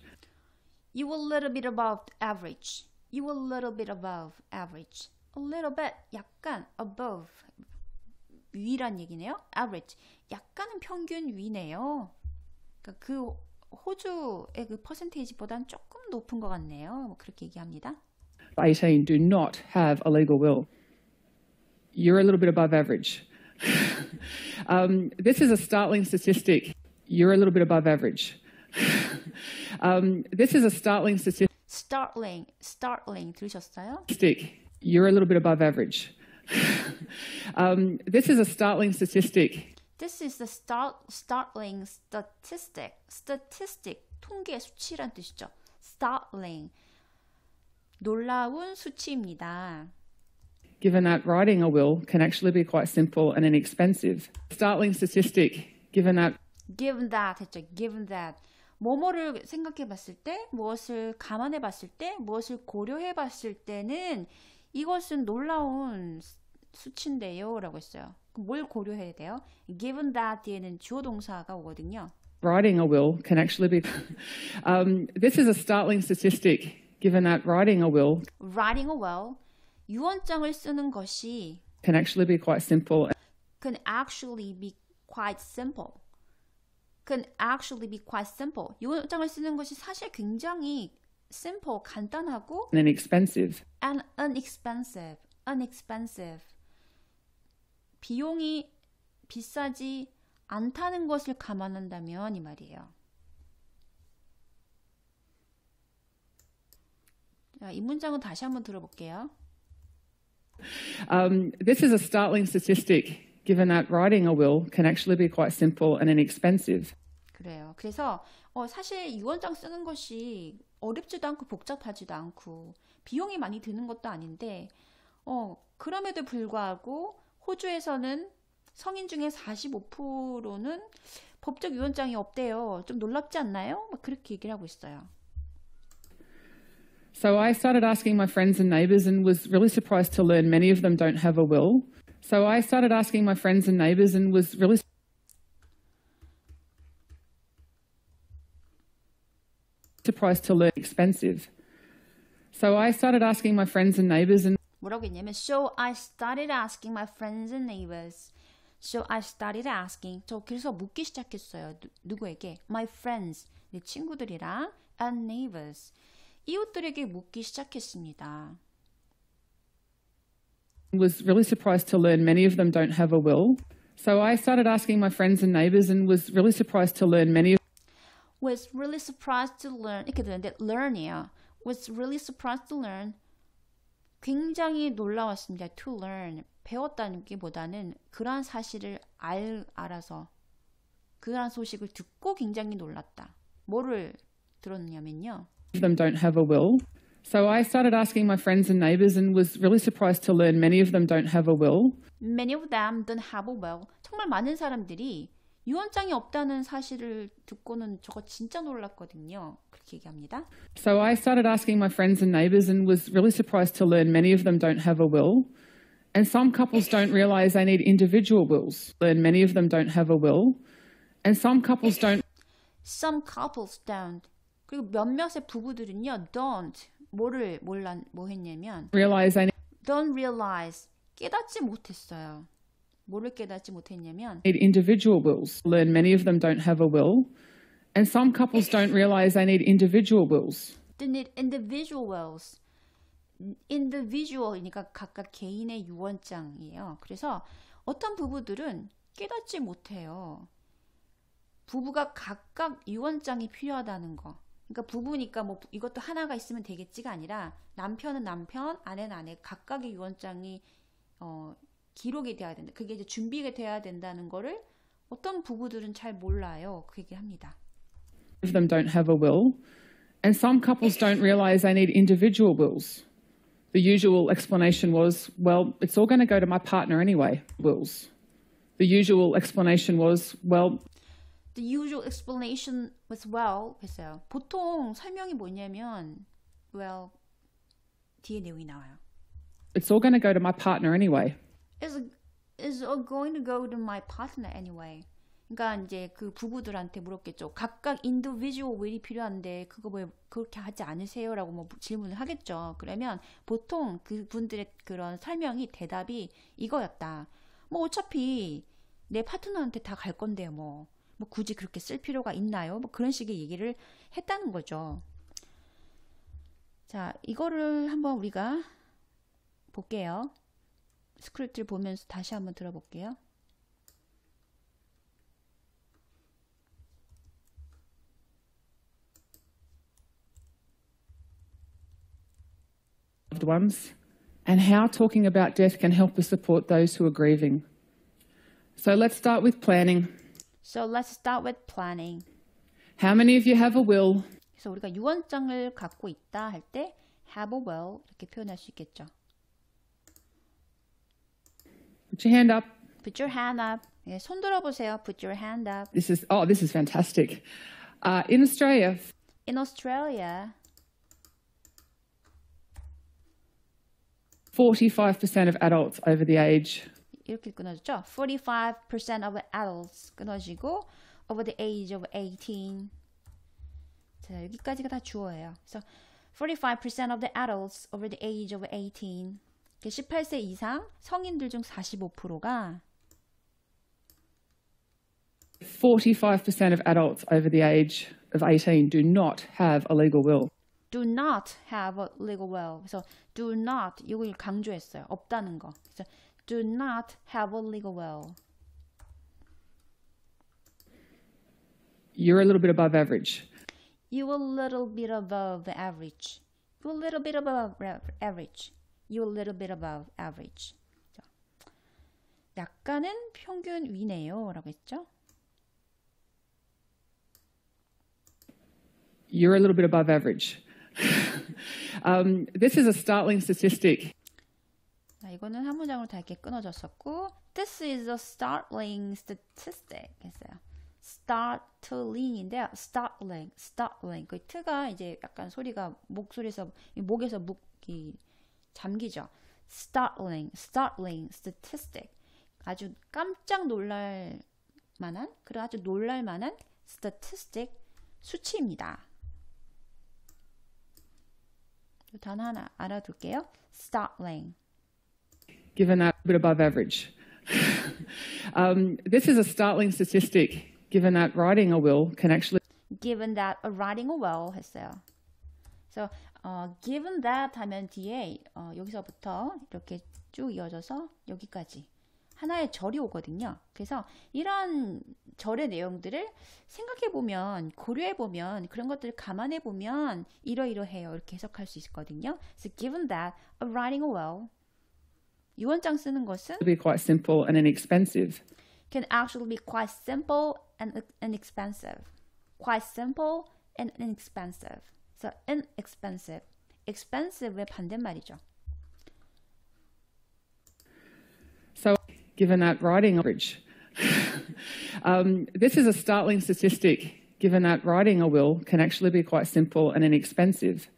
You were a little bit above average. You were a little bit above average. a little bit 약간 above 위란 얘기네요. average 약간은 평균 위네요. 그러니까 그 호주의 그 퍼센테이지보다는 조금 높은 것 같네요. 뭐 그렇게 얘기합니다. 18 do not have a legal will. You're a little bit above average. um, this is a startling statistic. You're a little bit above average. um, this is a startling statistic. Startling, startling 들으셨어요? Statistic you're a little bit above average. um, this is a startling statistic. This is a start, startling statistic. Statistic, 통계 수치란 뜻이죠. Startling, 놀라운 수치입니다. Given that writing a will can actually be quite simple and inexpensive. Startling statistic, given that. Given that 했죠. Given that. 뭐뭐를 생각해 봤을 때, 무엇을 감안해 봤을 때, 무엇을 고려해 봤을 때는 이것은 놀라운 수치인데요. 라고 했어요. 뭘 고려해야 돼요? given that 뒤에는 주어 동사가 오거든요. Writing a will can actually be. um, this is a startling statistic, given that writing a will. Writing a will, 유언장을 쓰는 것이 can actually be quite simple. Can actually be quite simple. Can actually be quite simple. 유언장을 쓰는 것이 사실 굉장히 simple 간단하고 and expensive. and inexpensive. inexpensive. 비용이 비싸지 않다는 것을 감안한다면 이 말이에요. 이 문장은 다시 한 번 들어볼게요. Um, this is a startling statistic, given that writing a will can actually be quite simple and inexpensive. 그래요. 그래서 어, 사실 유언장 쓰는 것이 어렵지도 않고 복잡하지도 않고 비용이 많이 드는 것도 아닌데 어, 그럼에도 불구하고 호주에서는 성인 중에 45%는 법적 유언장이 없대요. 좀 놀랍지 않나요? 막 그렇게 얘기를 하고 있어요. So I started asking my friends and n e i g h b o r s and was really surprised to learn many of them don't have a will. So I started asking my friends and n e i g h b o r s and was really price to learn expensive. So I started asking my friends and neighbors and 뭐라고했냐면 so I started asking my friends and neighbors. So I started asking. 저 그래서 묻기 시작했어요. 누구에게? My friends, 내 친구들이랑 and neighbors, 이웃들에게 묻기 시작했습니다. Was really surprised to learn many of them don't have a will. So I started asking my friends and neighbors and was really surprised to learn many was really surprised to learn 이렇게 되는데 learn이에요. was really surprised to learn 굉장히 놀라웠습니다. to learn 배웠다는 게보다는 그러한 사실을 알, 알아서 그러한 소식을 듣고 굉장히 놀랐다. 뭐를 들었냐면요. Them don't have a will. So I started asking my friends and neighbors and was really surprised to learn many of them don't have a will. Many of them don't have a will. 정말 많은 사람들이 유언장이 없다는 사실을 듣고는 저거 진짜 놀랐거든요. 그렇게 얘기합니다. So I started asking my friends and neighbors and was really surprised to learn many of them don't have a will. And some couples don't realize they need individual wills. Learn many of them don't have a will. And some couples don't Some couples don't. 그리고 몇몇의 부부들은요. don't 뭐를 몰라 뭐 했냐면 realize they need... don't realize 깨닫지 못했어요. 뭐를 깨닫지 못했냐면 individual wills. Learn many of them don't have a will. And some couples don't realize they need individual wills. They need individual wills. individual이니까 각각 개인의 유언장이에요. 그래서 어떤 부부들은 깨닫지 못해요. 부부가 각각 유언장이 필요하다는 거. 그러니까 부부니까 뭐 이것도 하나가 있으면 되겠지가 아니라 남편은 남편, 아내는 아내 각각의 유언장이 어, 기록이 돼야 된다. 그게 이제 준비가 돼야 된다는 거를 어떤 부부들은 잘 몰라요. 그 얘기합니다. Of them don't have a will, and some couples don't realize they need individual wills. The usual explanation was, well, it's all going to go to my partner anyway. Wills. The usual explanation was, well. The usual explanation was well 했어요. 보통 설명이 뭐냐면 well 뒤에 내용이 나와요. It's all going to go to my partner anyway. is is going to go to my partner anyway. 그러니까 이제 그 부부들한테 물었겠죠. 각각 individual will이 필요한데 그거 왜 그렇게 하지 않으세요라고 뭐 질문을 하겠죠. 그러면 보통 그분들의 그런 설명이 대답이 이거였다. 뭐 어차피 내 파트너한테 다 갈 건데요. 뭐. 뭐 굳이 그렇게 쓸 필요가 있나요? 뭐 그런 식의 얘기를 했다는 거죠. 자, 이거를 한번 우리가 볼게요. 스크립트를 보면서 다시 한번 들어볼게요. ones and how talking about death can help us support those who are grieving. So let's start with planning. So let's start with planning. How many of you have a will? 그래서 우리가 유언장을 갖고 있다 할 때 have a will 이렇게 표현할 수 있겠죠. Put your hand up. Put your hand up. 예, 손 들어보세요. Put your hand up. This is oh, this is fantastic. Uh, in Australia. In Australia. 45% of adults over the age 이렇게 끊어졌죠? 45% of adults 끊어지고 over the age of 18 자, 여기까지가 다 주어예요. 그래서 45% of the adults over the age of 18 18세 이상 성인들 중 45%가 45% of adults over the age of 18 do not have a legal will. do not have a legal will. 그래서 do not 이걸 강조했어요. 없다는 거. 그래서 do not have a legal will. You're a little bit above average. You're a little bit above average. You're a little bit above average. You're a little bit above average. 약간은 평균 위네요. 라고 했죠. You're a little bit above average. um, this is a startling statistic. 자, 이거는 한 문장으로 다 이렇게 끊어졌었고 This is a startling statistic 했어요. startling인데요. startling, startling. 그 t가 이제 약간 소리가 목소리에서 목에서 묵이 잠기죠. startling, startling statistic. 아주 깜짝 놀랄 만한 그런 아주 놀랄 만한 statistic 수치입니다. 단 하나 알아둘게요. startling. Given that a bit above average. um, this is a startling statistic. Given that writing a will can actually. Given that a writing a will 했어요. So 어, given that 하면 뒤에 어, 여기서부터 이렇게 쭉 이어져서 여기까지 하나의 절이 오거든요. 그래서 이런 절의 내용들을 생각해 보면 고려해 보면 그런 것들을 감안해 보면 이러이러해요. 이렇게 해석할 수 있거든요. So given that of writing a well, 유언장 쓰는 것은 be quite simple and inexpensive. can actually be quite simple and inexpensive. quite simple and inexpensive. So inexpensive, expensive. expensive의 반대말이죠. So given that writing average, um, this is a startling statistic given that writing a will can actually be quite simple and inexpensive.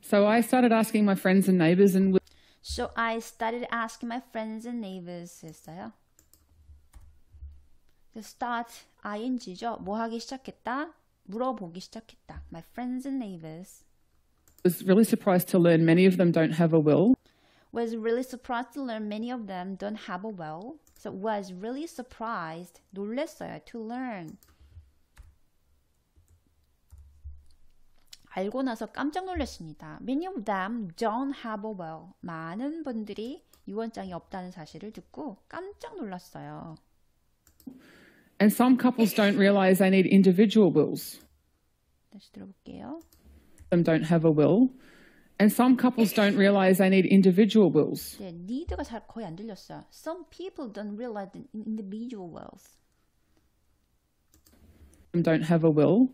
So I started asking my friends and neighbors and So I started asking my friends and neighbors 했어요. start ing죠. 뭐 하기 시작했다? 물어보기 시작했다. My friends and neighbors was really surprised to learn many of them don't have a will. Was really surprised to learn many of them don't have a will. So was really surprised 놀랐어요 to learn. 알고 나서 깜짝 놀랐습니다. Many of them don't have a will. 많은 분들이 유언장이 없다는 사실을 듣고 깜짝 놀랐어요. And some couples don't realise they need individual wills. 다시 들어볼게요. Some don't have a will. And some couples don't realize they need individual wills. 네, need가 잘 거의 안 Some people don't realize the individual wills. Some don't have a will.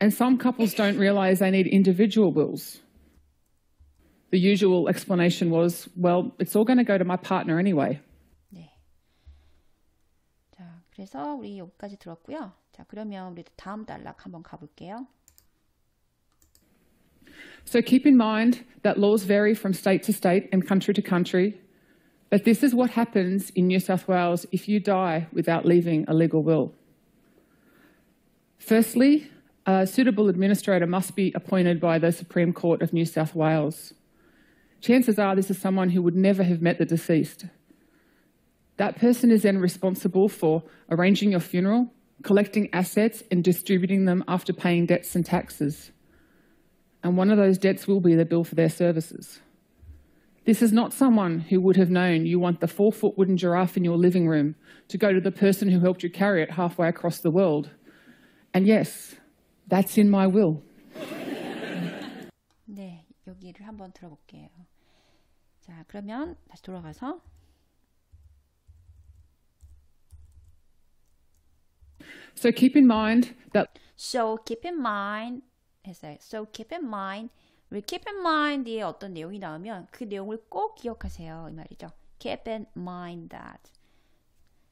And some couples don't realize they need individual wills. The usual explanation was, well, it's all going to go to my partner anyway. 그래서 우리 여기까지 들었고요. 자, 그러면 우리 다음 단락 한번 가볼게요. So keep in mind that laws vary from state to state and country to country, but this is what happens in New South Wales if you die without leaving a legal will. Firstly, a suitable administrator must be appointed by the Supreme Court of New South Wales. Chances are this is someone who would never have met the deceased. That person is then responsible for arranging your funeral, collecting assets and distributing them after paying debts and taxes. And one of those debts will be the bill for their services. This is not someone who would have known you want the four foot wooden giraffe in your living room to go to the person who helped you carry it halfway across the world. And yes, that's in my will. 네, 여기를 한번 들어볼게요. 자, 그러면 다시 돌아가서 So keep in mind that. So keep in mind. 했어요. So keep in mind. we keep in mind 뒤에 어떤 내용이 나오면 그 내용을 꼭 기억하세요. 이 말이죠. Keep in mind that.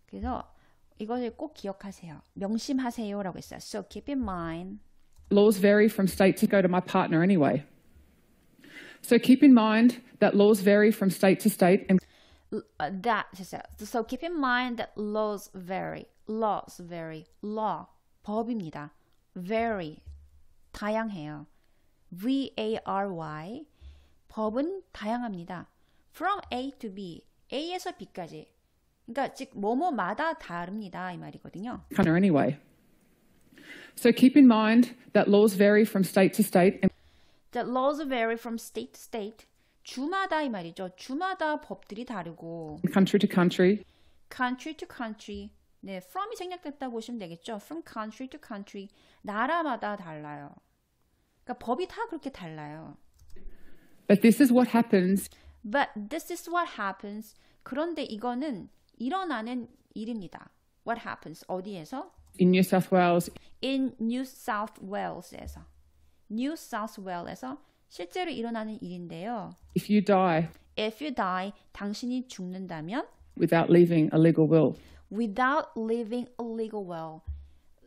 그래서 이것을 꼭 기억하세요. 명심하세요라고 했어요. So keep in mind. Laws vary from state to go to my partner anyway. So keep in mind that laws vary from state to state and uh, that says. So keep in mind that laws vary. laws vary. law 법입니다. vary 다양해요. V A R Y 법은 다양합니다. from A to B A에서 B까지 그러니까 즉 뭐뭐마다 다릅니다 이 말이거든요. Connor anyway. So keep in mind that laws vary from state to state. And that laws vary from state to state. 주마다 이 말이죠. 주마다 법들이 다르고 country to country country to country 네, from이 생략됐다 보시면 되겠죠. from country to country 나라마다 달라요. 그러니까 법이 다 그렇게 달라요. But this is what happens. But this is what happens. 그런데 이거는 일어나는 일입니다. What happens? 어디에서? In New South Wales. In New South Wales에서. New South Wales에서 실제로 일어나는 일인데요. If you die If you die, 당신이 죽는다면 without leaving a legal will, without leaving a legal will,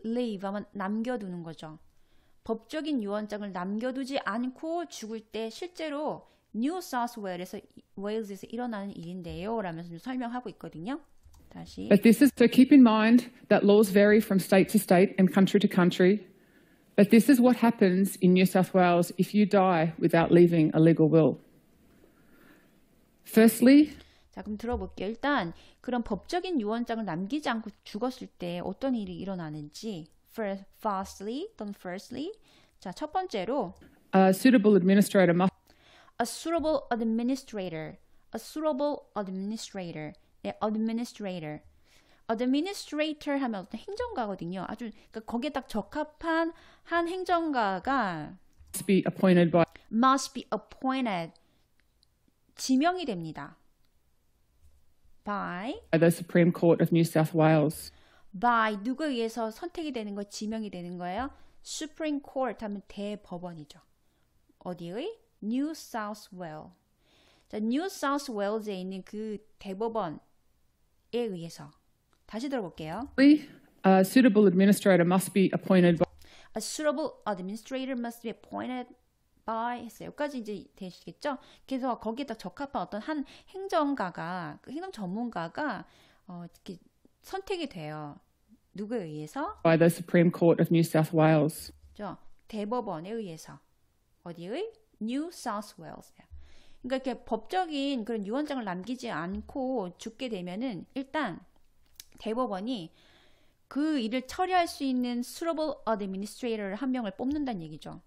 leave 하면 남겨두는 거죠. 법적인 유언장을 남겨두지 않고 죽을 때 실제로 New South Wales에서 Wales에서 일어나는 일인데요. 라면서 설명하고 있거든요. 다시. But this is so keep in mind that laws vary from state to state and country to country. But this is what happens in New South Wales if you die without leaving a legal will. Firstly, 자 그럼 들어볼게요. 일단 그런 법적인 유언장을 남기지 않고 죽었을 때 어떤 일이 일어나는지 first, firstly then firstly 자첫 번째로 a suitable administrator must a suitable administrator a suitable administrator 네, administrator administrator 하면 어떤 행정가거든요. 아주 그러니까 거기에 딱 적합한 한 행정가가 must be appointed by must be appointed 지명이 됩니다. by the Supreme Court of New South Wales by 누구에 의해서 선택이 되는 거 지명이 되는 거예요? Supreme Court 하면 대법원이죠. 어디의? New South Wales. 자, New South Wales에 있는 그 대법원에 의해서 다시 들어볼게요. A suitable administrator must be appointed by A suitable administrator must be appointed by 했어요. 여기까지 이제 되시겠죠? 그래서 거기에 딱 적합한 어떤 한 행정가가 행정 전문가가 어, 이렇게 선택이 돼요. 누구에 의해서? by the Supreme Court of New South Wales. 그죠? 대법원에 의해서 어디의? New South Wales. 그러니까 이렇게 법적인 그런 유언장을 남기지 않고 죽게 되면은 일단 대법원이 그 일을 처리할 수 있는 suitable administrator를 한 명을 뽑는다는 얘기죠.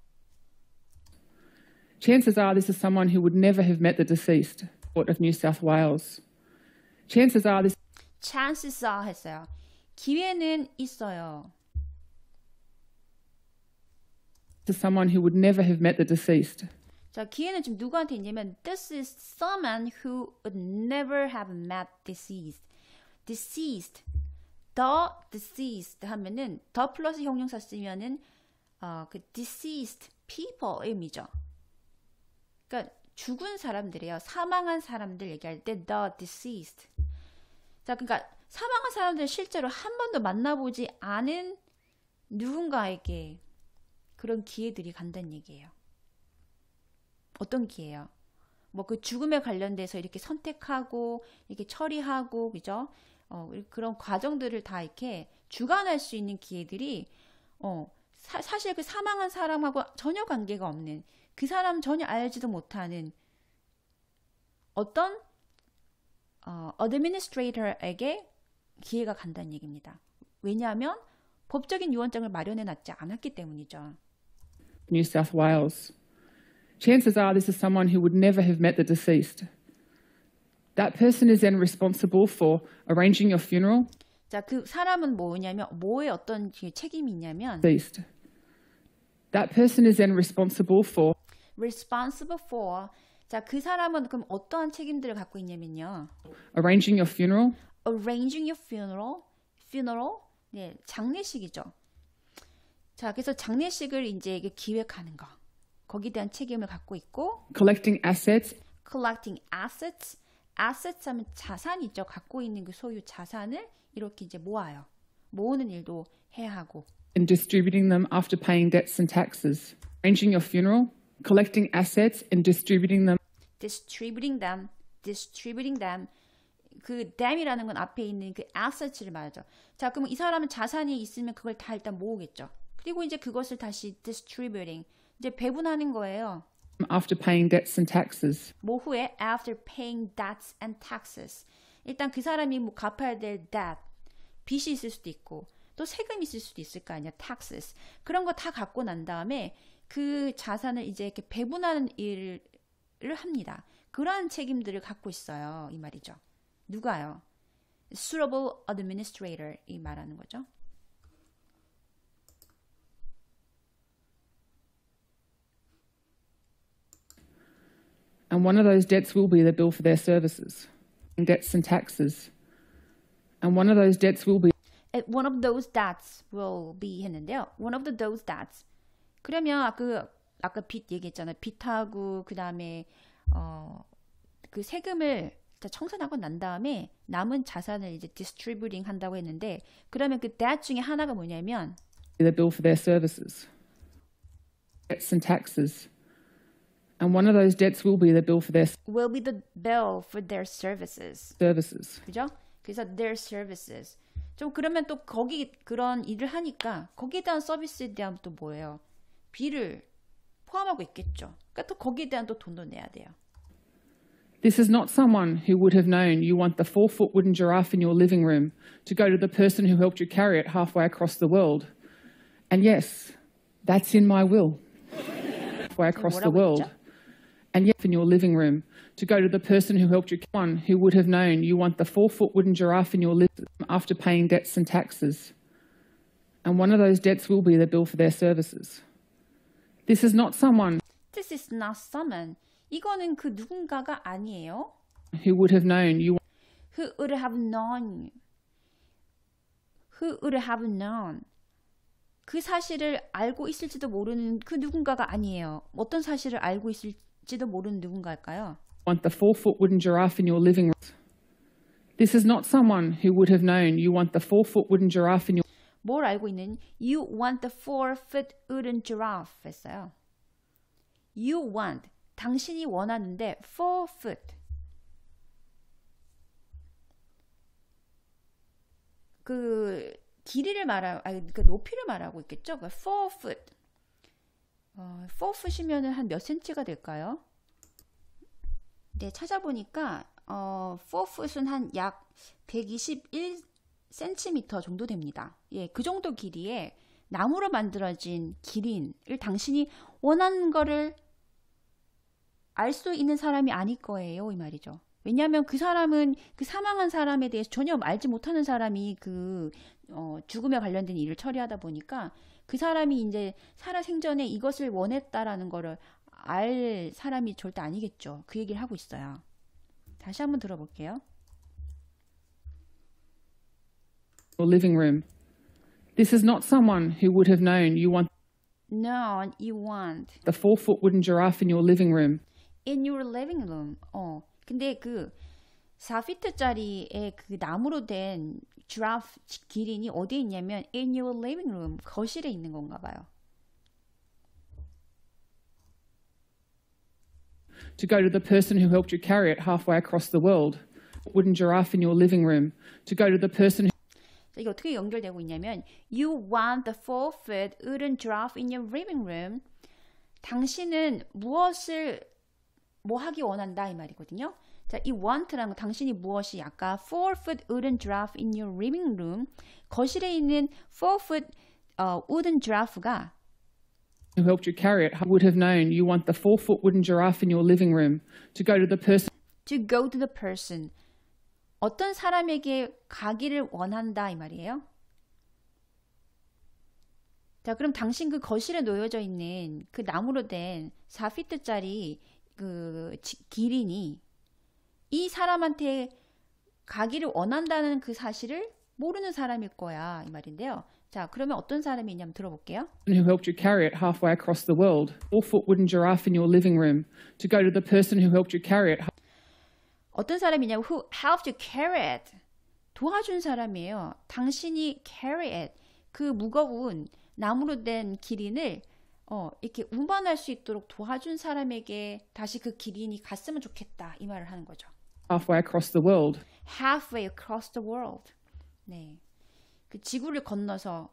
Chances are this is someone who would never have met the deceased Court of New South Wales. Chances are this chances are 했어요. 기회는 있어요. to someone who would never have met the deceased. 자, 기회는 지금 누구한테 있냐면 this is someone who would never have met deceased. deceased, the deceased 하면은 더 플러스 형용사 쓰면은 어, 그 deceased people의 의미죠. 그러니까 죽은 사람들이에요. 사망한 사람들 얘기할 때 the deceased. 자, 그러니까 사망한 사람들 실제로 한 번도 만나보지 않은 누군가에게 그런 기회들이 간다는 얘기예요. 어떤 기회요? 예뭐그 죽음에 관련돼서 이렇게 선택하고 이렇게 처리하고 그죠? 어, 그런 과정들을 다 이렇게 주관할 수 있는 기회들이 어, 사, 사실 그 사망한 사람하고 전혀 관계가 없는 그 사람 전혀 알지도 못하는 어떤 어, 어드미니스트레이터에게 기회가 간다는 얘기입니다. 왜냐하면 법적인 유언장을 마련해 놨지 않았기 때문이죠. New South Wales. Chances are this is someone who would never have met the deceased. That person is then responsible for arranging your funeral. 자, 그 사람은 뭐냐면 뭐에 어떤 책임이 있냐면 Based. That person is then responsible for responsible for 자, 그 사람은 그럼 어떠한 책임들을 갖고 있냐면요. arranging your funeral. arranging your funeral. funeral. 네, 장례식이죠. 자, 그래서 장례식을 이제 이게 기획하는 거. 거기에 대한 책임을 갖고 있고 collecting assets. collecting assets. assets 하면 자산이죠. 갖고 있는 그 소유 자산을 이렇게 이제 모아요. 모으는 일도 해야 하고. And distributing them after paying debts and taxes. Arranging your funeral, collecting assets and distributing them. Distributing them, distributing them. 그 them이라는 건 앞에 있는 그 assets를 말하죠. 자, 그럼 이 사람은 자산이 있으면 그걸 다 일단 모으겠죠. 그리고 이제 그것을 다시 distributing, 이제 배분하는 거예요. after paying debts and taxes. 모후에 after paying debts and taxes. 일단 그 사람이 뭐 갚아야 될 debt, 빚이 있을 수도 있고 또 세금이 있을 수도 있을 거 아니야, taxes. 그런 거 다갖고난 다음에 그 자산을 이제 이렇게 배분하는 일을 합니다. 그러한 책임들을 갖고 있어요, 이 말이죠. 누가요? suitable administrator 이 말하는 거죠. and one of those debts will be the bill for their services, and debts and taxes. And one of those debts will be. One of those debts will be 했는데요. One of the, those debts. 그러면 그 아까 빚 얘기했잖아요. 빚하고 그 다음에 어그 세금을 청산하고 난 다음에 남은 자산을 이제 distributing 한다고 했는데 그러면 그 debt 중에 하나가 뭐냐면 the bill for their services, debts and taxes. And one of those debts will be the bill for their will be the bill for their services. services. 그죠? 그래서 their services. 좀 그러면 또 거기 그런 일을 하니까 거기에 대한 서비스에 대한 또 뭐예요? 비를 포함하고 있겠죠. 그러니까 또 거기에 대한 또 돈도 내야 돼요. This is not someone who would have known you want the four foot wooden giraffe in your living room to go to the person who helped you carry it halfway across the world. And yes, that's in my will. halfway across the world and yet in your living room, to go to the person who helped you on, who would have known you want the four-foot wooden giraffe in your living room after paying debts and taxes. And one of those debts will be the bill for their services. This is not someone. This is not someone. 이거는 그 누군가가 아니에요. Who would have known you? Who would have known you? Who would have known? 그 사실을 알고 있을지도 모르는 그 누군가가 아니에요. 어떤 사실을 알고 있을지. 지도 모르는 누군가일까요? Want the four-foot wooden giraffe in your living room. This is not someone who would have known you want the four-foot wooden giraffe in your. 뭘 알고 있는 you want the four-foot wooden giraffe 했어요. You want 당신이 원하는데 four-foot 그 길이를 말하고 아니 그 높이를 말하고 그 four-foot 어, 4 푸시면은 한몇 센치가 될까요? 네, 찾아보니까 어, 4스는한약 121cm 정도 됩니다. 예, 그 정도 길이에 나무로 만들어진 기린을 당신이 원하는 거를 알 수 있는 사람이 아닐 거예요, 이 말이죠. 왜냐하면 그 사람은 그 사망한 사람에 대해서 전혀 알지 못하는 사람이 그 어, 죽음에 관련된 일을 처리하다 보니까 그 사람이 이제 살아 생전에 이것을 원했다라는 거를 알 사람이 절대 아니겠죠. 그 얘기를 하고 있어요. 다시 한번 들어볼게요. Your living room. This is not someone who would have known you want. No, you want. The four-foot wooden giraffe in your living room. In your living room. 어. 근데 그 4피트짜리의 그 나무로 된 giraffe 기린이 어디 있냐면 in your living room 거실에 있는 건가 봐요. 'To go to the person who helped you carry it halfway across the world, wooden giraffe in your living room. To go to the person' 이게 어떻게 연결되고 있냐면 you want the four-foot wooden giraffe in your living room. 당신은 무엇을 뭐 하기 원한다 이 말이거든요. 자, 이 want라는 건 당신이 무엇이 아까 four foot wooden giraffe in your living room 거실에 있는 four foot 어, wooden giraffe가 who helped you carry it would have known you want the four foot wooden giraffe in your living room to go to the person to go to the person 어떤 사람에게 가기를 원한다 이 말이에요. 자, 그럼 당신 그 거실에 놓여져 있는 그 나무로 된 4피트짜리 그 지, 기린이 이 사람한테 가기를 원한다는 그 사실을 모르는 사람일 거야 이 말인데요. 자, 그러면 어떤 사람이 있냐면 들어볼게요. Who helped you carry it halfway across the world? Four-foot wooden giraffe in your living room to go to the person who helped you carry it. 어떤 사람이냐면 who helped you carry it. 도와준 사람이에요. 당신이 carry it 그 무거운 나무로 된 기린을 어, 이렇게 운반할 수 있도록 도와준 사람에게 다시 그 기린이 갔으면 좋겠다 이 말을 하는 거죠. halfway across the world. halfway across the world. 네. 그 지구를 건너서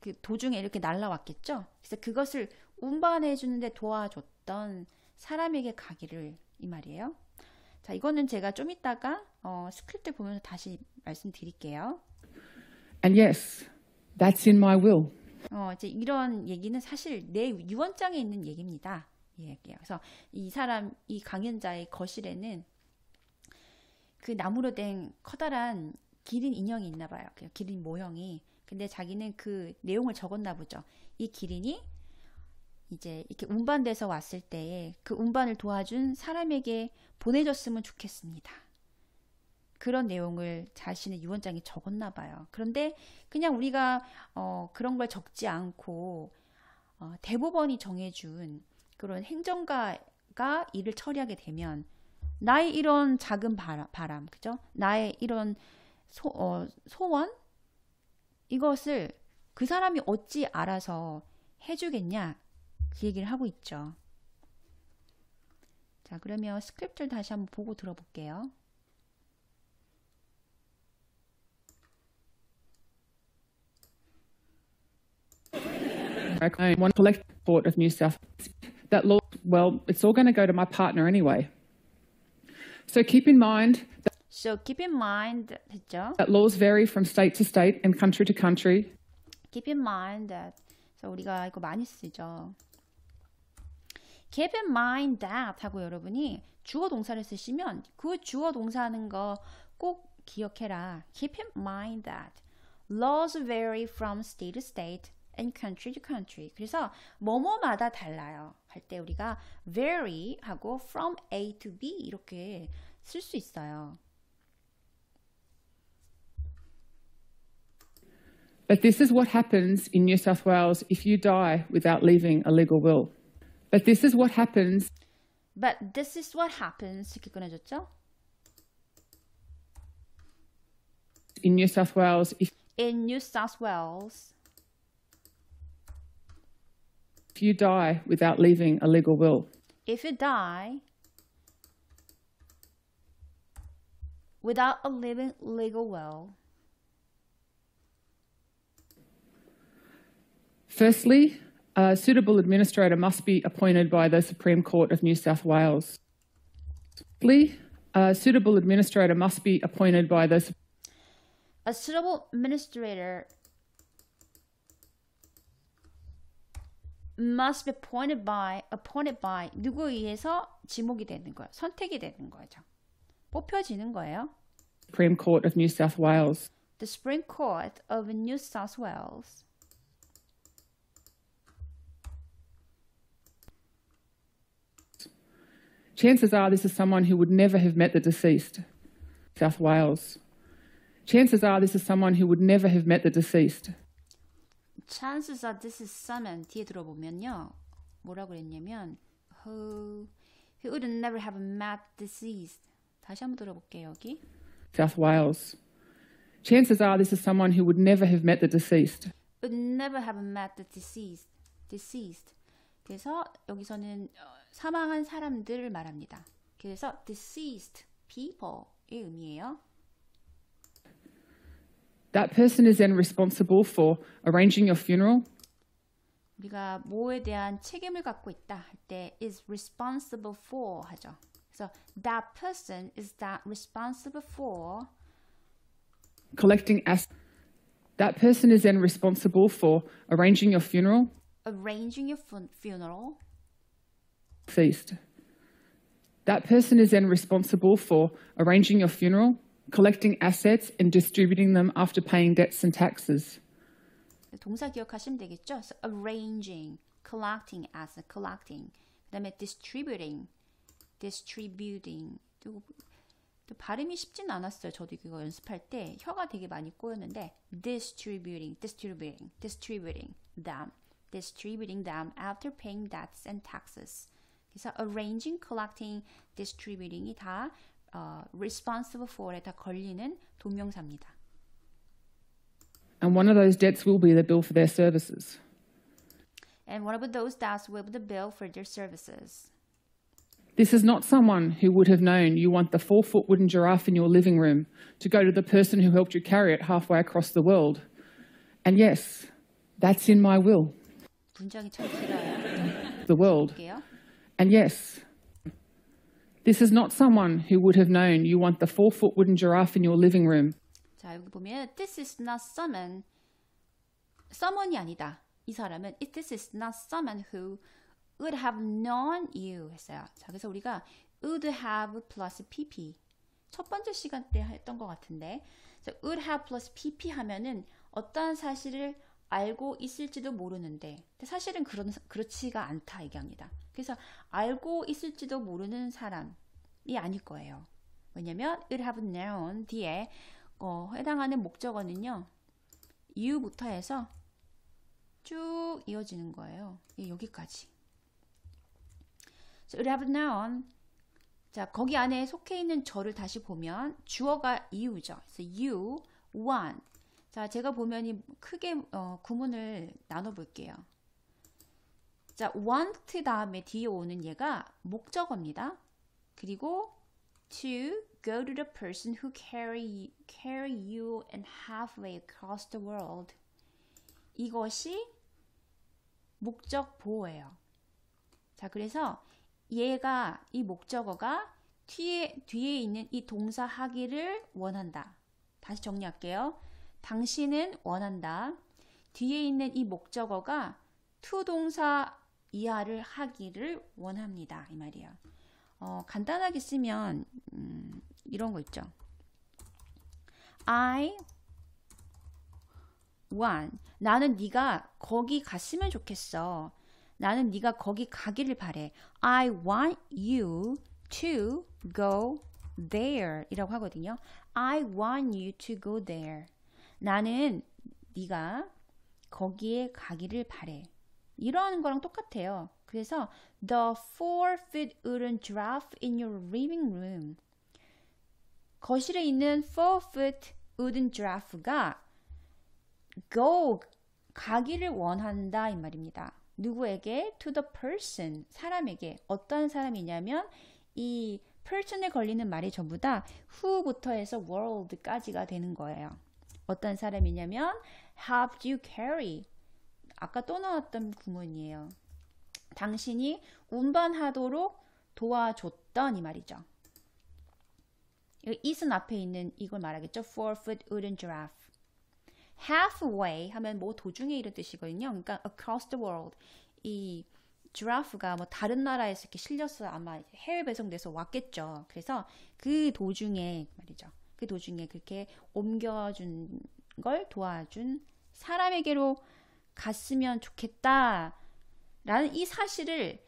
그 도중에 이렇게 날라왔겠죠? 그래서 그것을 운반해 주는데 도와줬던 사람에게 가기를 이 말이에요. 자, 이거는 제가 좀 이따가 어, 스크립트 보면서 다시 말씀드릴게요. And yes, that's in my will. 어, 이제 이런 얘기는 사실 내 유언장에 있는 얘기입니다. 예, 그래서 이 사람, 이 강연자의 거실에는 그 나무로 된 커다란 기린 인형이 있나 봐요. 그 기린 모형이. 근데 자기는 그 내용을 적었나 보죠. 이 기린이 이제 이렇게 운반돼서 왔을 때에 그 운반을 도와준 사람에게 보내줬으면 좋겠습니다. 그런 내용을 자신의 유언장에 적었나 봐요. 그런데 그냥 우리가 어, 그런 걸 적지 않고 어, 대법원이 정해준 그런 행정가가 일을 처리하게 되면 나의 이런 작은 바람, 바람 그죠? 나의 이런 소, 어, 소원? 이것을 그 사람이 어찌 알아서 해주겠냐? 그 얘기를 하고 있죠. 자, 그러면 스크립트를 다시 한번 보고 들어볼게요. I want to collect support of New South that law, well, it's all going to go to my partner anyway. So keep in mind that So keep in mind 했죠. that laws vary from state to state and country to country. Keep in mind that 그래서 우리가 이거 많이 쓰죠. Keep in mind that 하고 여러분이 주어 동사를 쓰시면 그 주어 동사하는 거 꼭 기억해라. Keep in mind that laws vary from state to state and country to country. 그래서 뭐뭐마다 달라요. 할 우리가 vary 하고 from A to B 이렇게 있어요. But this is what happens in New South Wales if you die without leaving a legal will. But this is what happens. But this is what happens. 이렇게 끊어졌죠? In New South Wales, if in New South Wales, if you die without leaving a legal will. If you die without a living legal will. Firstly, a suitable administrator must be appointed by the Supreme Court of New South Wales. Firstly, a suitable administrator must be appointed by the a suitable administrator must be appointed by, appointed by 누구에 의해서 지목이 되는 거예요. 선택이 되는 거죠. 뽑혀지는 거예요. Supreme Court of New South Wales. The Supreme Court of New South Wales. Chances are this is someone who would never have met the deceased. South Wales. Chances are this is someone who would never have met the deceased. chances are this is s o m o n 뒤에 들어보면요. 뭐라고 그랬냐면 who who would never have met disease. 다시 한번 들어볼게요, 여기. South Wales. Chances are this is someone who would never have met the deceased. would never have met the deceased. deceased. 그래서 여기서는 사망한 사람들을 말합니다. 그래서 deceased people의 의미예요. That person is then responsible for arranging your funeral. 우리가 뭐에 대한 책임을 갖고 있다 할 때 is responsible for 하죠. 그래서 that person is that responsible for collecting as that person is then responsible for arranging your funeral. Arranging your fun funeral. Feast. That person is then responsible for arranging your funeral collecting assets and distributing them after paying debts and taxes. 동사 기억하시면 되겠죠? So arranging, collecting as collecting. 그다음에 distributing, distributing. 또, 또 발음이 쉽진 않았어요. 저도 이거 연습할 때 혀가 되게 많이 꼬였는데 distributing, distributing, distributing them, distributing them after paying debts and taxes. 그래서 arranging, collecting, distributing이 다 responsible for에 다 걸리는 동명사입니다. And one of those debts will be the bill for their services. And one of those debts will be the bill for their services. This is not someone who would have known you want the four foot wooden giraffe in your living room to go to the person who helped you carry it halfway across the world. And yes, that's in my will. the world. And yes, this is not someone who would have known you want the four foot wooden giraffe in your living room. 자, 여기 보면 this is not someone someone이 아니다. 이 사람은 this is not someone who would have known you 했어요. 자, 그래서 우리가 would have plus pp 첫 번째 시간 때 했던 것 같은데 자, would have plus pp 하면은 어떠한 사실을 알고 있을지도 모르는데 사실은 그런 그렇지가 않다 얘기합니다. 그래서 알고 있을지도 모르는 사람이 아닐 거예요. 왜냐면 을 t have known 뒤에 어, 해당하는 목적어는요. 이유부터 해서 쭉 이어지는 거예요. 예, 여기까지. So it have known 자, 거기 안에 속해 있는 저를 다시 보면 주어가 이유죠. 그래서 you, one. 자, 제가 보면 크게 어, 구문을 나눠 볼게요. 자, want 다음에 뒤에 오는 얘가 목적어입니다. 그리고 to go to the person who carry carry you and halfway across the world. 이것이 목적 보호예요. 자, 그래서 얘가 이 목적어가 뒤에 뒤에 있는 이 동사 하기를 원한다. 다시 정리할게요. 당신은 원한다. 뒤에 있는 이 목적어가 to 동사 이하를 하기를 원합니다. 이 말이에요. 어, 간단하게 쓰면 음, 이런 거 있죠. I want 나는 네가 거기 갔으면 좋겠어. 나는 네가 거기 가기를 바래. I want you to go there 이라고 하거든요. I want you to go there. 나는 네가 거기에 가기를 바래. 이런 거랑 똑같아요. 그래서 the four feet wooden giraffe in your living room. 거실에 있는 four feet wooden giraffe가 go 가기를 원한다 이 말입니다. 누구에게 to the person 사람에게 어떤 사람이냐면 이 person에 걸리는 말이 전부 다 who부터 해서 world까지가 되는 거예요. 어떤 사람이냐면 help you carry 아까 또 나왔던 구문이에요. 당신이 운반하도록 도와줬던 이 말이죠. 이기 is은 앞에 있는 이걸 말하겠죠. Four foot wooden giraffe. Halfway 하면 뭐 도중에 이런 뜻이거든요. 그러니까 across the world 이 g i r a f f e 가뭐 다른 나라에서 이렇게 실려서 아마 해외 배송돼서 왔겠죠. 그래서 그 도중에 말이죠. 그 도중에 그렇게 옮겨준 걸 도와준 사람에게로 갔으면 좋겠다. 라는 이 사실을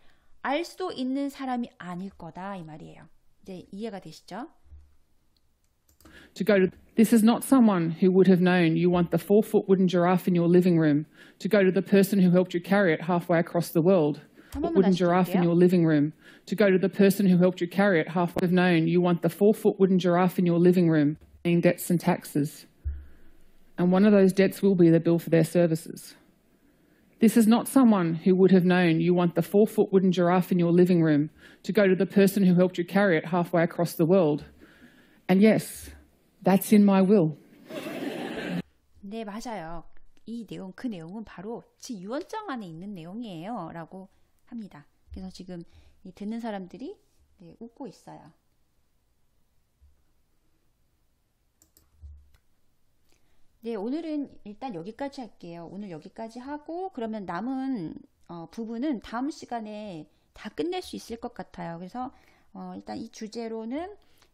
있는 사람이 아닐 거다. 이 말이에요. 이제 이해가 되시죠? To go to, this is not someone who would have known you want the four foot wooden giraffe in your living room to go to the person who helped you carry it halfway across the world. a wooden giraffe in your living room. To go to the person who helped you carry it halfway have known you want the four foot wooden giraffe in your living room, paying debts and taxes. And one of those debts will be the bill for their services. This is not someone who would have known you want the four foot wooden giraffe in your living room to go to the person who helped you carry it halfway across the world. And yes, that's in my will. 네, 맞아요. 이 내용, 그 내용은 바로 제 유언장 안에 있는 내용이에요. 라고 합니다. 그래서 지금 듣는 사람들이 웃고 있어요. 네, 오늘은 일단 여기까지 할게요. 오늘 여기까지 하고 그러면 남은 어, 부분은 다음 시간에 다 끝낼 수 있을 것 같아요. 그래서 어, 일단 이 주제로는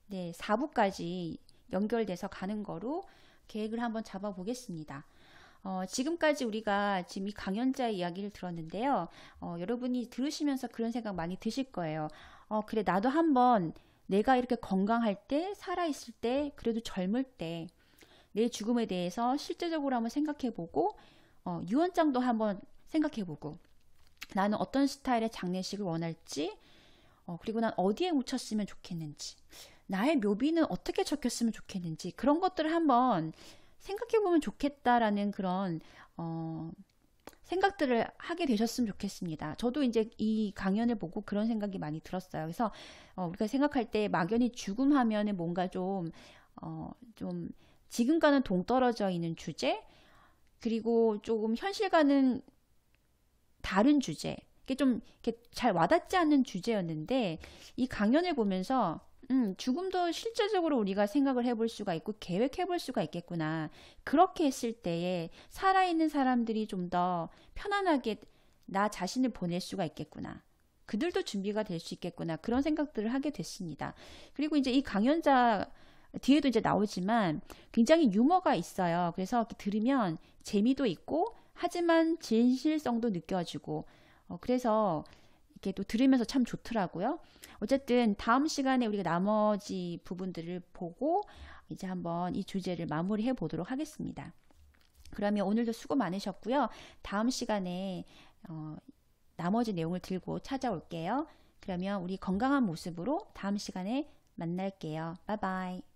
네, 4부까지 연결돼서 가는 거로 계획을 한번 잡아보겠습니다. 어, 지금까지 우리가 지금 이 강연자의 이야기를 들었는데요. 어, 여러분이 들으시면서 그런 생각 많이 드실 거예요. 어, 그래, 나도 한번 내가 이렇게 건강할 때, 살아있을 때, 그래도 젊을 때, 내 죽음에 대해서 실제적으로 한번 생각해보고 어, 유언장도 한번 생각해보고 나는 어떤 스타일의 장례식을 원할지 어, 그리고 난 어디에 묻혔으면 좋겠는지 나의 묘비는 어떻게 적혔으면 좋겠는지 그런 것들을 한번 생각해보면 좋겠다라는 그런 어, 생각들을 하게 되셨으면 좋겠습니다. 저도 이제 이 강연을 보고 그런 생각이 많이 들었어요. 그래서 어, 우리가 생각할 때 막연히 죽음 하면은 뭔가 좀 어, 좀 지금과는 동떨어져 있는 주제, 그리고 조금 현실과는 다른 주제, 이게 좀 이렇게 잘 와닿지 않는 주제였는데 이 강연을 보면서 음, 죽음도 실제적으로 우리가 생각을 해볼 수가 있고 계획해볼 수가 있겠구나. 그렇게 했을 때에 살아있는 사람들이 좀 더 편안하게 나 자신을 보낼 수가 있겠구나. 그들도 준비가 될 수 있겠구나. 그런 생각들을 하게 됐습니다. 그리고 이제 이 강연자 뒤에도 이제 나오지만 굉장히 유머가 있어요. 그래서 들으면 재미도 있고 하지만 진실성도 느껴지고 어, 그래서 이렇게 또 들으면서 참 좋더라고요. 어쨌든 다음 시간에 우리가 나머지 부분들을 보고 이제 한번 이 주제를 마무리해 보도록 하겠습니다. 그러면 오늘도 수고 많으셨고요. 다음 시간에 어, 나머지 내용을 들고 찾아올게요. 그러면 우리 건강한 모습으로 다음 시간에 만날게요. 바이바이.